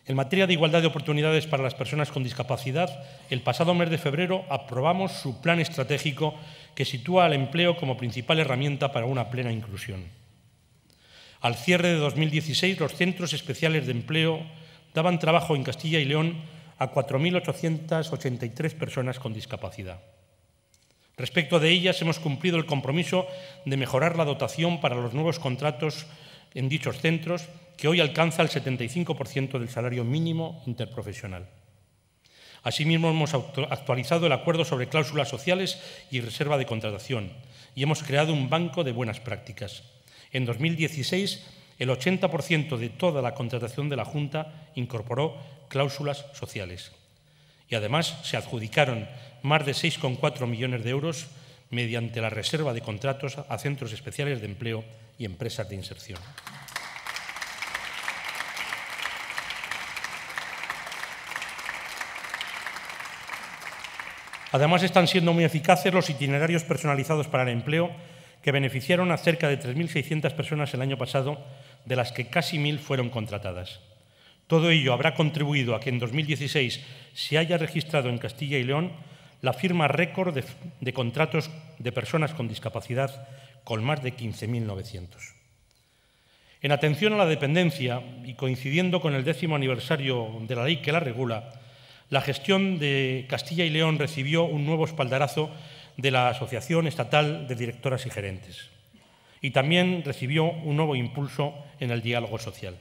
En materia de igualdad de oportunidades para las personas con discapacidad, el pasado mes de febrero aprobamos su plan estratégico que sitúa al empleo como principal herramienta para una plena inclusión. Al cierre de 2016, los centros especiales de empleo daban trabajo en Castilla y León a 4.883 personas con discapacidad. Respecto de ellas, hemos cumplido el compromiso de mejorar la dotación para los nuevos contratos en dichos centros, que hoy alcanza el 75% del salario mínimo interprofesional. Asimismo, hemos actualizado el acuerdo sobre cláusulas sociales y reserva de contratación y hemos creado un banco de buenas prácticas en 2016, el 80% de toda la contratación de la Junta incorporó cláusulas sociales. Y además se adjudicaron más de 6,4 millones de euros mediante la reserva de contratos a centros especiales de empleo y empresas de inserción. Además, están siendo muy eficaces los itinerarios personalizados para el empleo que beneficiaron a cerca de 3.600 personas el año pasado, de las que casi 1.000 fueron contratadas. Todo ello habrá contribuido a que en 2016 se haya registrado en Castilla y León la firma récord de, contratos de personas con discapacidad con más de 15.900. En atención a la dependencia y coincidiendo con el décimo aniversario de la ley que la regula, la gestión de Castilla y León recibió un nuevo espaldarazo de la Asociación Estatal de Directoras y Gerentes y también recibió un nuevo impulso en el diálogo social.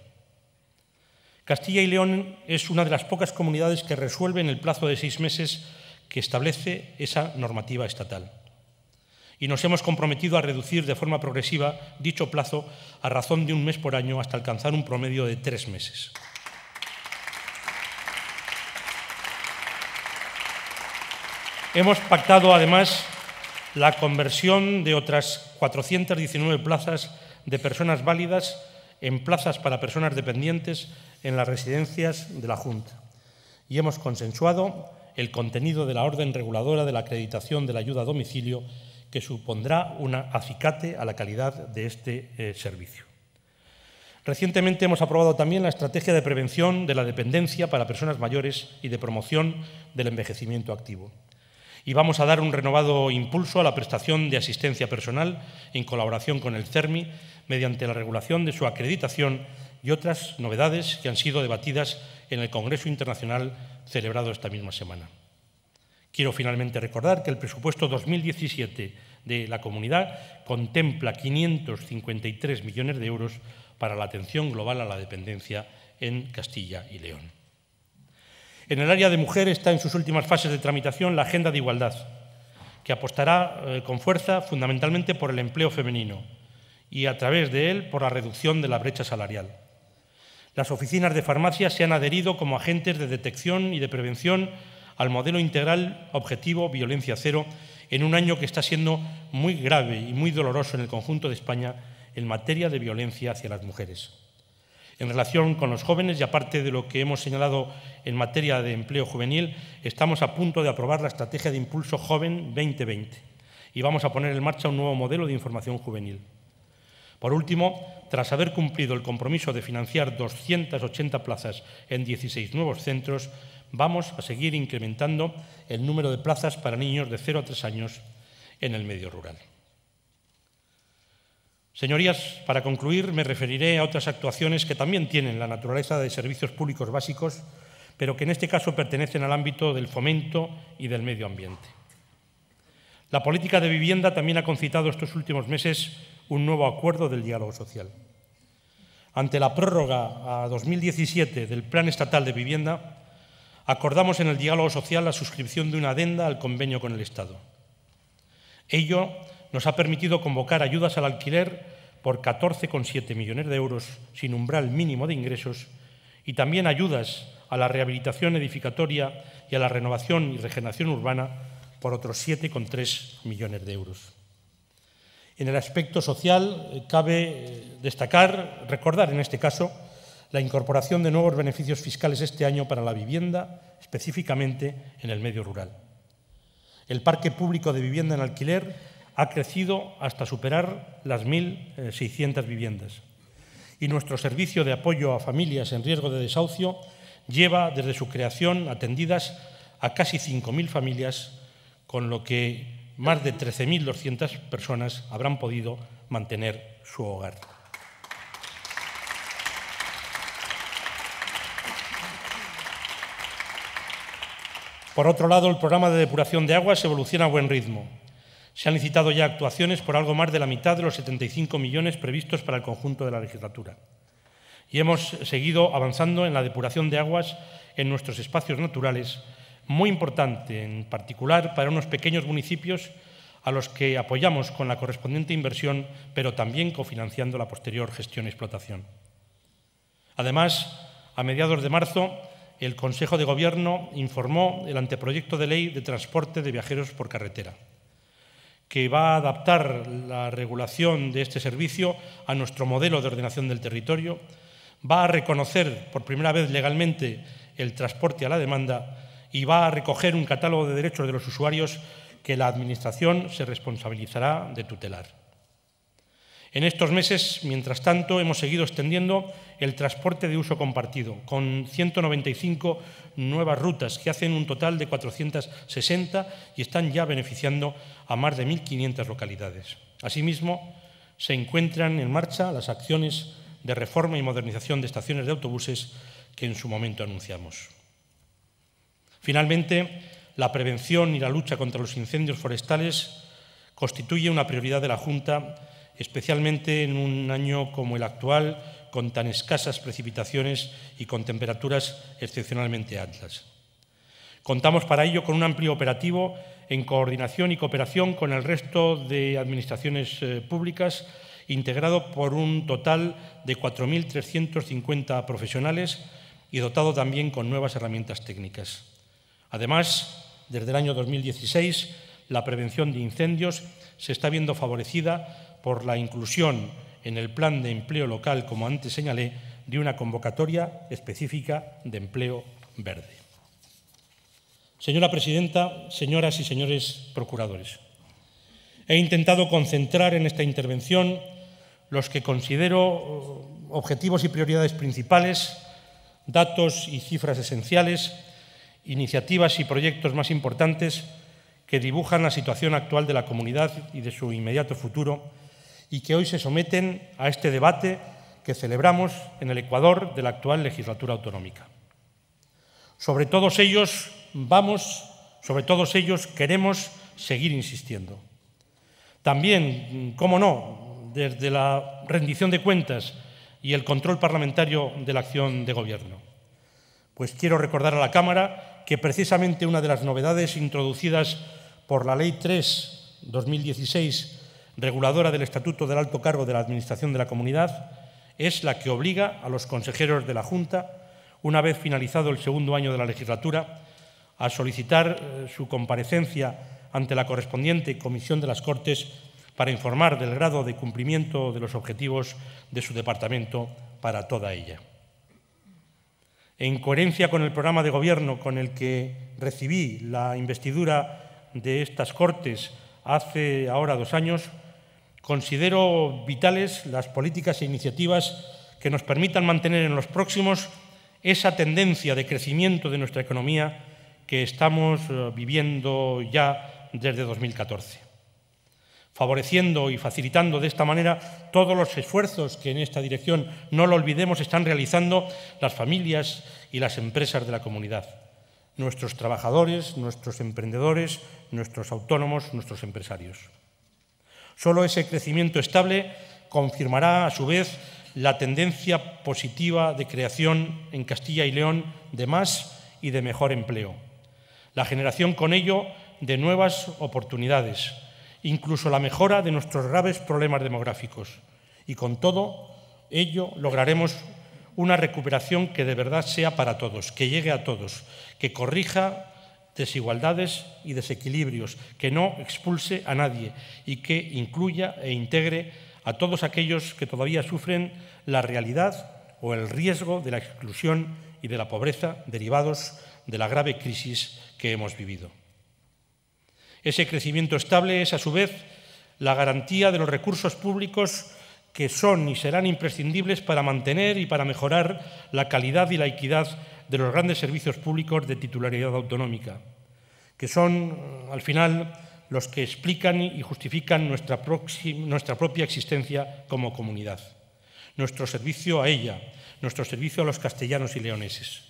Castilla y León es una de las pocas comunidades que resuelve en el plazo de seis meses que establece esa normativa estatal. Y nos hemos comprometido a reducir de forma progresiva dicho plazo a razón de un mes por año hasta alcanzar un promedio de tres meses. Hemos pactado además la conversión de otras 419 plazas de personas válidas en plazas para personas dependientes en las residencias de la Junta. Y hemos consensuado el contenido de la orden reguladora de la acreditación de la ayuda a domicilio que supondrá un acicate a la calidad de este eh, servicio. Recientemente hemos aprobado también la estrategia de prevención de la dependencia para personas mayores y de promoción del envejecimiento activo y vamos a dar un renovado impulso a la prestación de asistencia personal en colaboración con el CERMI mediante la regulación de su acreditación y otras novedades que han sido debatidas en el Congreso Internacional celebrado esta misma semana. Quiero finalmente recordar que el presupuesto 2017 de la comunidad contempla 553 millones de euros para la atención global a la dependencia en Castilla y León. En el área de mujer está en sus últimas fases de tramitación la Agenda de Igualdad, que apostará eh, con fuerza fundamentalmente por el empleo femenino y a través de él por la reducción de la brecha salarial. Las oficinas de farmacia se han adherido como agentes de detección y de prevención al modelo integral objetivo violencia cero en un año que está siendo muy grave y muy doloroso en el conjunto de España en materia de violencia hacia las mujeres en relación con los jóvenes y aparte de lo que hemos señalado en materia de empleo juvenil, estamos a punto de aprobar la Estrategia de Impulso Joven 2020 y vamos a poner en marcha un nuevo modelo de información juvenil. Por último, tras haber cumplido el compromiso de financiar 280 plazas en 16 nuevos centros, vamos a seguir incrementando el número de plazas para niños de 0 a 3 años en el medio rural. Señorías, para concluir, me referiré a otras actuaciones que también tienen la naturaleza de servicios públicos básicos, pero que en este caso pertenecen al ámbito del fomento y del medio ambiente. La política de vivienda también ha concitado estos últimos meses un nuevo acuerdo del diálogo social. Ante la prórroga a 2017 del Plan Estatal de Vivienda, acordamos en el diálogo social la suscripción de una adenda al convenio con el Estado. Ello nos ha permitido convocar ayudas al alquiler por 14,7 millones de euros sin umbral mínimo de ingresos y también ayudas a la rehabilitación edificatoria y a la renovación y regeneración urbana por otros 7,3 millones de euros. En el aspecto social, eh, cabe eh, destacar, recordar en este caso, la incorporación de nuevos beneficios fiscales este año para la vivienda, específicamente en el medio rural. El parque público de vivienda en alquiler ha crecido hasta superar las 1.600 eh, viviendas. Y nuestro servicio de apoyo a familias en riesgo de desahucio lleva desde su creación atendidas a casi 5.000 familias, con lo que más de 13.200 personas habrán podido mantener su hogar. Por otro lado, el programa de depuración de aguas evoluciona a buen ritmo. Se han licitado ya actuaciones por algo más de la mitad de los 75 millones previstos para el conjunto de la legislatura. Y hemos seguido avanzando en la depuración de aguas en nuestros espacios naturales, muy importante en particular para unos pequeños municipios a los que apoyamos con la correspondiente inversión, pero también cofinanciando la posterior gestión y explotación. Además, a mediados de marzo, el Consejo de Gobierno informó el anteproyecto de ley de transporte de viajeros por carretera que va a adaptar la regulación de este servicio a nuestro modelo de ordenación del territorio, va a reconocer por primera vez legalmente el transporte a la demanda y va a recoger un catálogo de derechos de los usuarios que la Administración se responsabilizará de tutelar. En estos meses, mientras tanto, hemos seguido extendiendo el transporte de uso compartido, con 195 nuevas rutas que hacen un total de 460 y están ya beneficiando a más de 1.500 localidades. Asimismo, se encuentran en marcha las acciones de reforma y modernización de estaciones de autobuses que en su momento anunciamos. Finalmente, la prevención y la lucha contra los incendios forestales constituye una prioridad de la Junta especialmente en un año como el actual, con tan escasas precipitaciones y con temperaturas excepcionalmente altas. Contamos para ello con un amplio operativo en coordinación y cooperación con el resto de administraciones eh, públicas, integrado por un total de 4.350 profesionales y dotado también con nuevas herramientas técnicas. Además, desde el año 2016, la prevención de incendios se está viendo favorecida por la inclusión en el plan de empleo local, como antes señalé, de una convocatoria específica de empleo verde. Señora presidenta, señoras y señores procuradores, he intentado concentrar en esta intervención los que considero eh, objetivos y prioridades principales, datos y cifras esenciales, iniciativas y proyectos más importantes que dibujan la situación actual de la comunidad y de su inmediato futuro y que hoy se someten a este debate que celebramos en el Ecuador de la actual legislatura autonómica. Sobre todos ellos vamos, sobre todos ellos queremos seguir insistiendo. También, cómo no, desde la rendición de cuentas y el control parlamentario de la acción de gobierno. Pues quiero recordar a la Cámara que precisamente una de las novedades introducidas por la Ley 3 2016 reguladora del Estatuto del Alto Cargo de la Administración de la Comunidad, es la que obliga a los consejeros de la Junta, una vez finalizado el segundo año de la legislatura, a solicitar eh, su comparecencia ante la correspondiente Comisión de las Cortes para informar del grado de cumplimiento de los objetivos de su departamento para toda ella. En coherencia con el programa de gobierno con el que recibí la investidura de estas Cortes hace ahora dos años, Considero vitales las políticas e iniciativas que nos permitan mantener en los próximos esa tendencia de crecimiento de nuestra economía que estamos eh, viviendo ya desde 2014, favoreciendo y facilitando de esta manera todos los esfuerzos que en esta dirección, no lo olvidemos, están realizando las familias y las empresas de la comunidad, nuestros trabajadores, nuestros emprendedores, nuestros autónomos, nuestros empresarios. Solo ese crecimiento estable confirmará, a su vez, la tendencia positiva de creación en Castilla y León de más y de mejor empleo. La generación con ello de nuevas oportunidades, incluso la mejora de nuestros graves problemas demográficos. Y con todo ello lograremos una recuperación que de verdad sea para todos, que llegue a todos, que corrija desigualdades y desequilibrios, que no expulse a nadie y que incluya e integre a todos aquellos que todavía sufren la realidad o el riesgo de la exclusión y de la pobreza derivados de la grave crisis que hemos vivido. Ese crecimiento estable es, a su vez, la garantía de los recursos públicos que son y serán imprescindibles para mantener y para mejorar la calidad y la equidad de los grandes servicios públicos de titularidad autonómica, que son, eh, al final, los que explican y justifican nuestra, propia existencia como comunidad, nuestro servicio a ella, nuestro servicio a los castellanos y leoneses.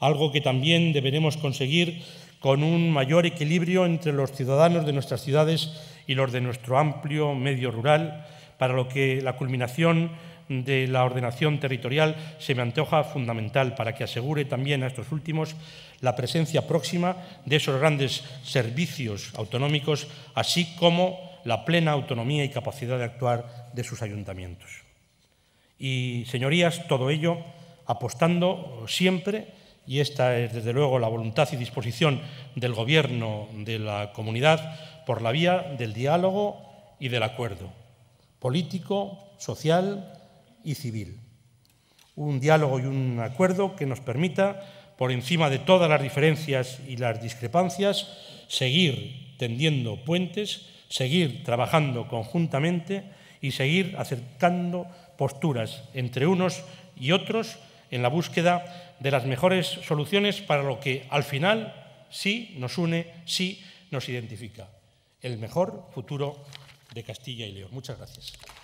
Algo que también deberemos conseguir con un mayor equilibrio entre los ciudadanos de nuestras ciudades y los de nuestro amplio medio rural, para lo que la culminación de la ordenación territorial se me antoja fundamental para que asegure también a estos últimos la presencia próxima de esos grandes servicios autonómicos, así como la plena autonomía y capacidad de actuar de sus ayuntamientos. Y, señorías, todo ello apostando siempre, y esta es desde luego la voluntad y disposición del Gobierno de la comunidad, por la vía del diálogo y del acuerdo político, social y civil. Un diálogo y un acuerdo que nos permita, por encima de todas las diferencias y las discrepancias, seguir tendiendo puentes, seguir trabajando conjuntamente y seguir acercando posturas entre unos y otros en la búsqueda de las mejores soluciones para lo que al final sí nos une, sí nos identifica, el mejor futuro de Castilla y León. Muchas gracias.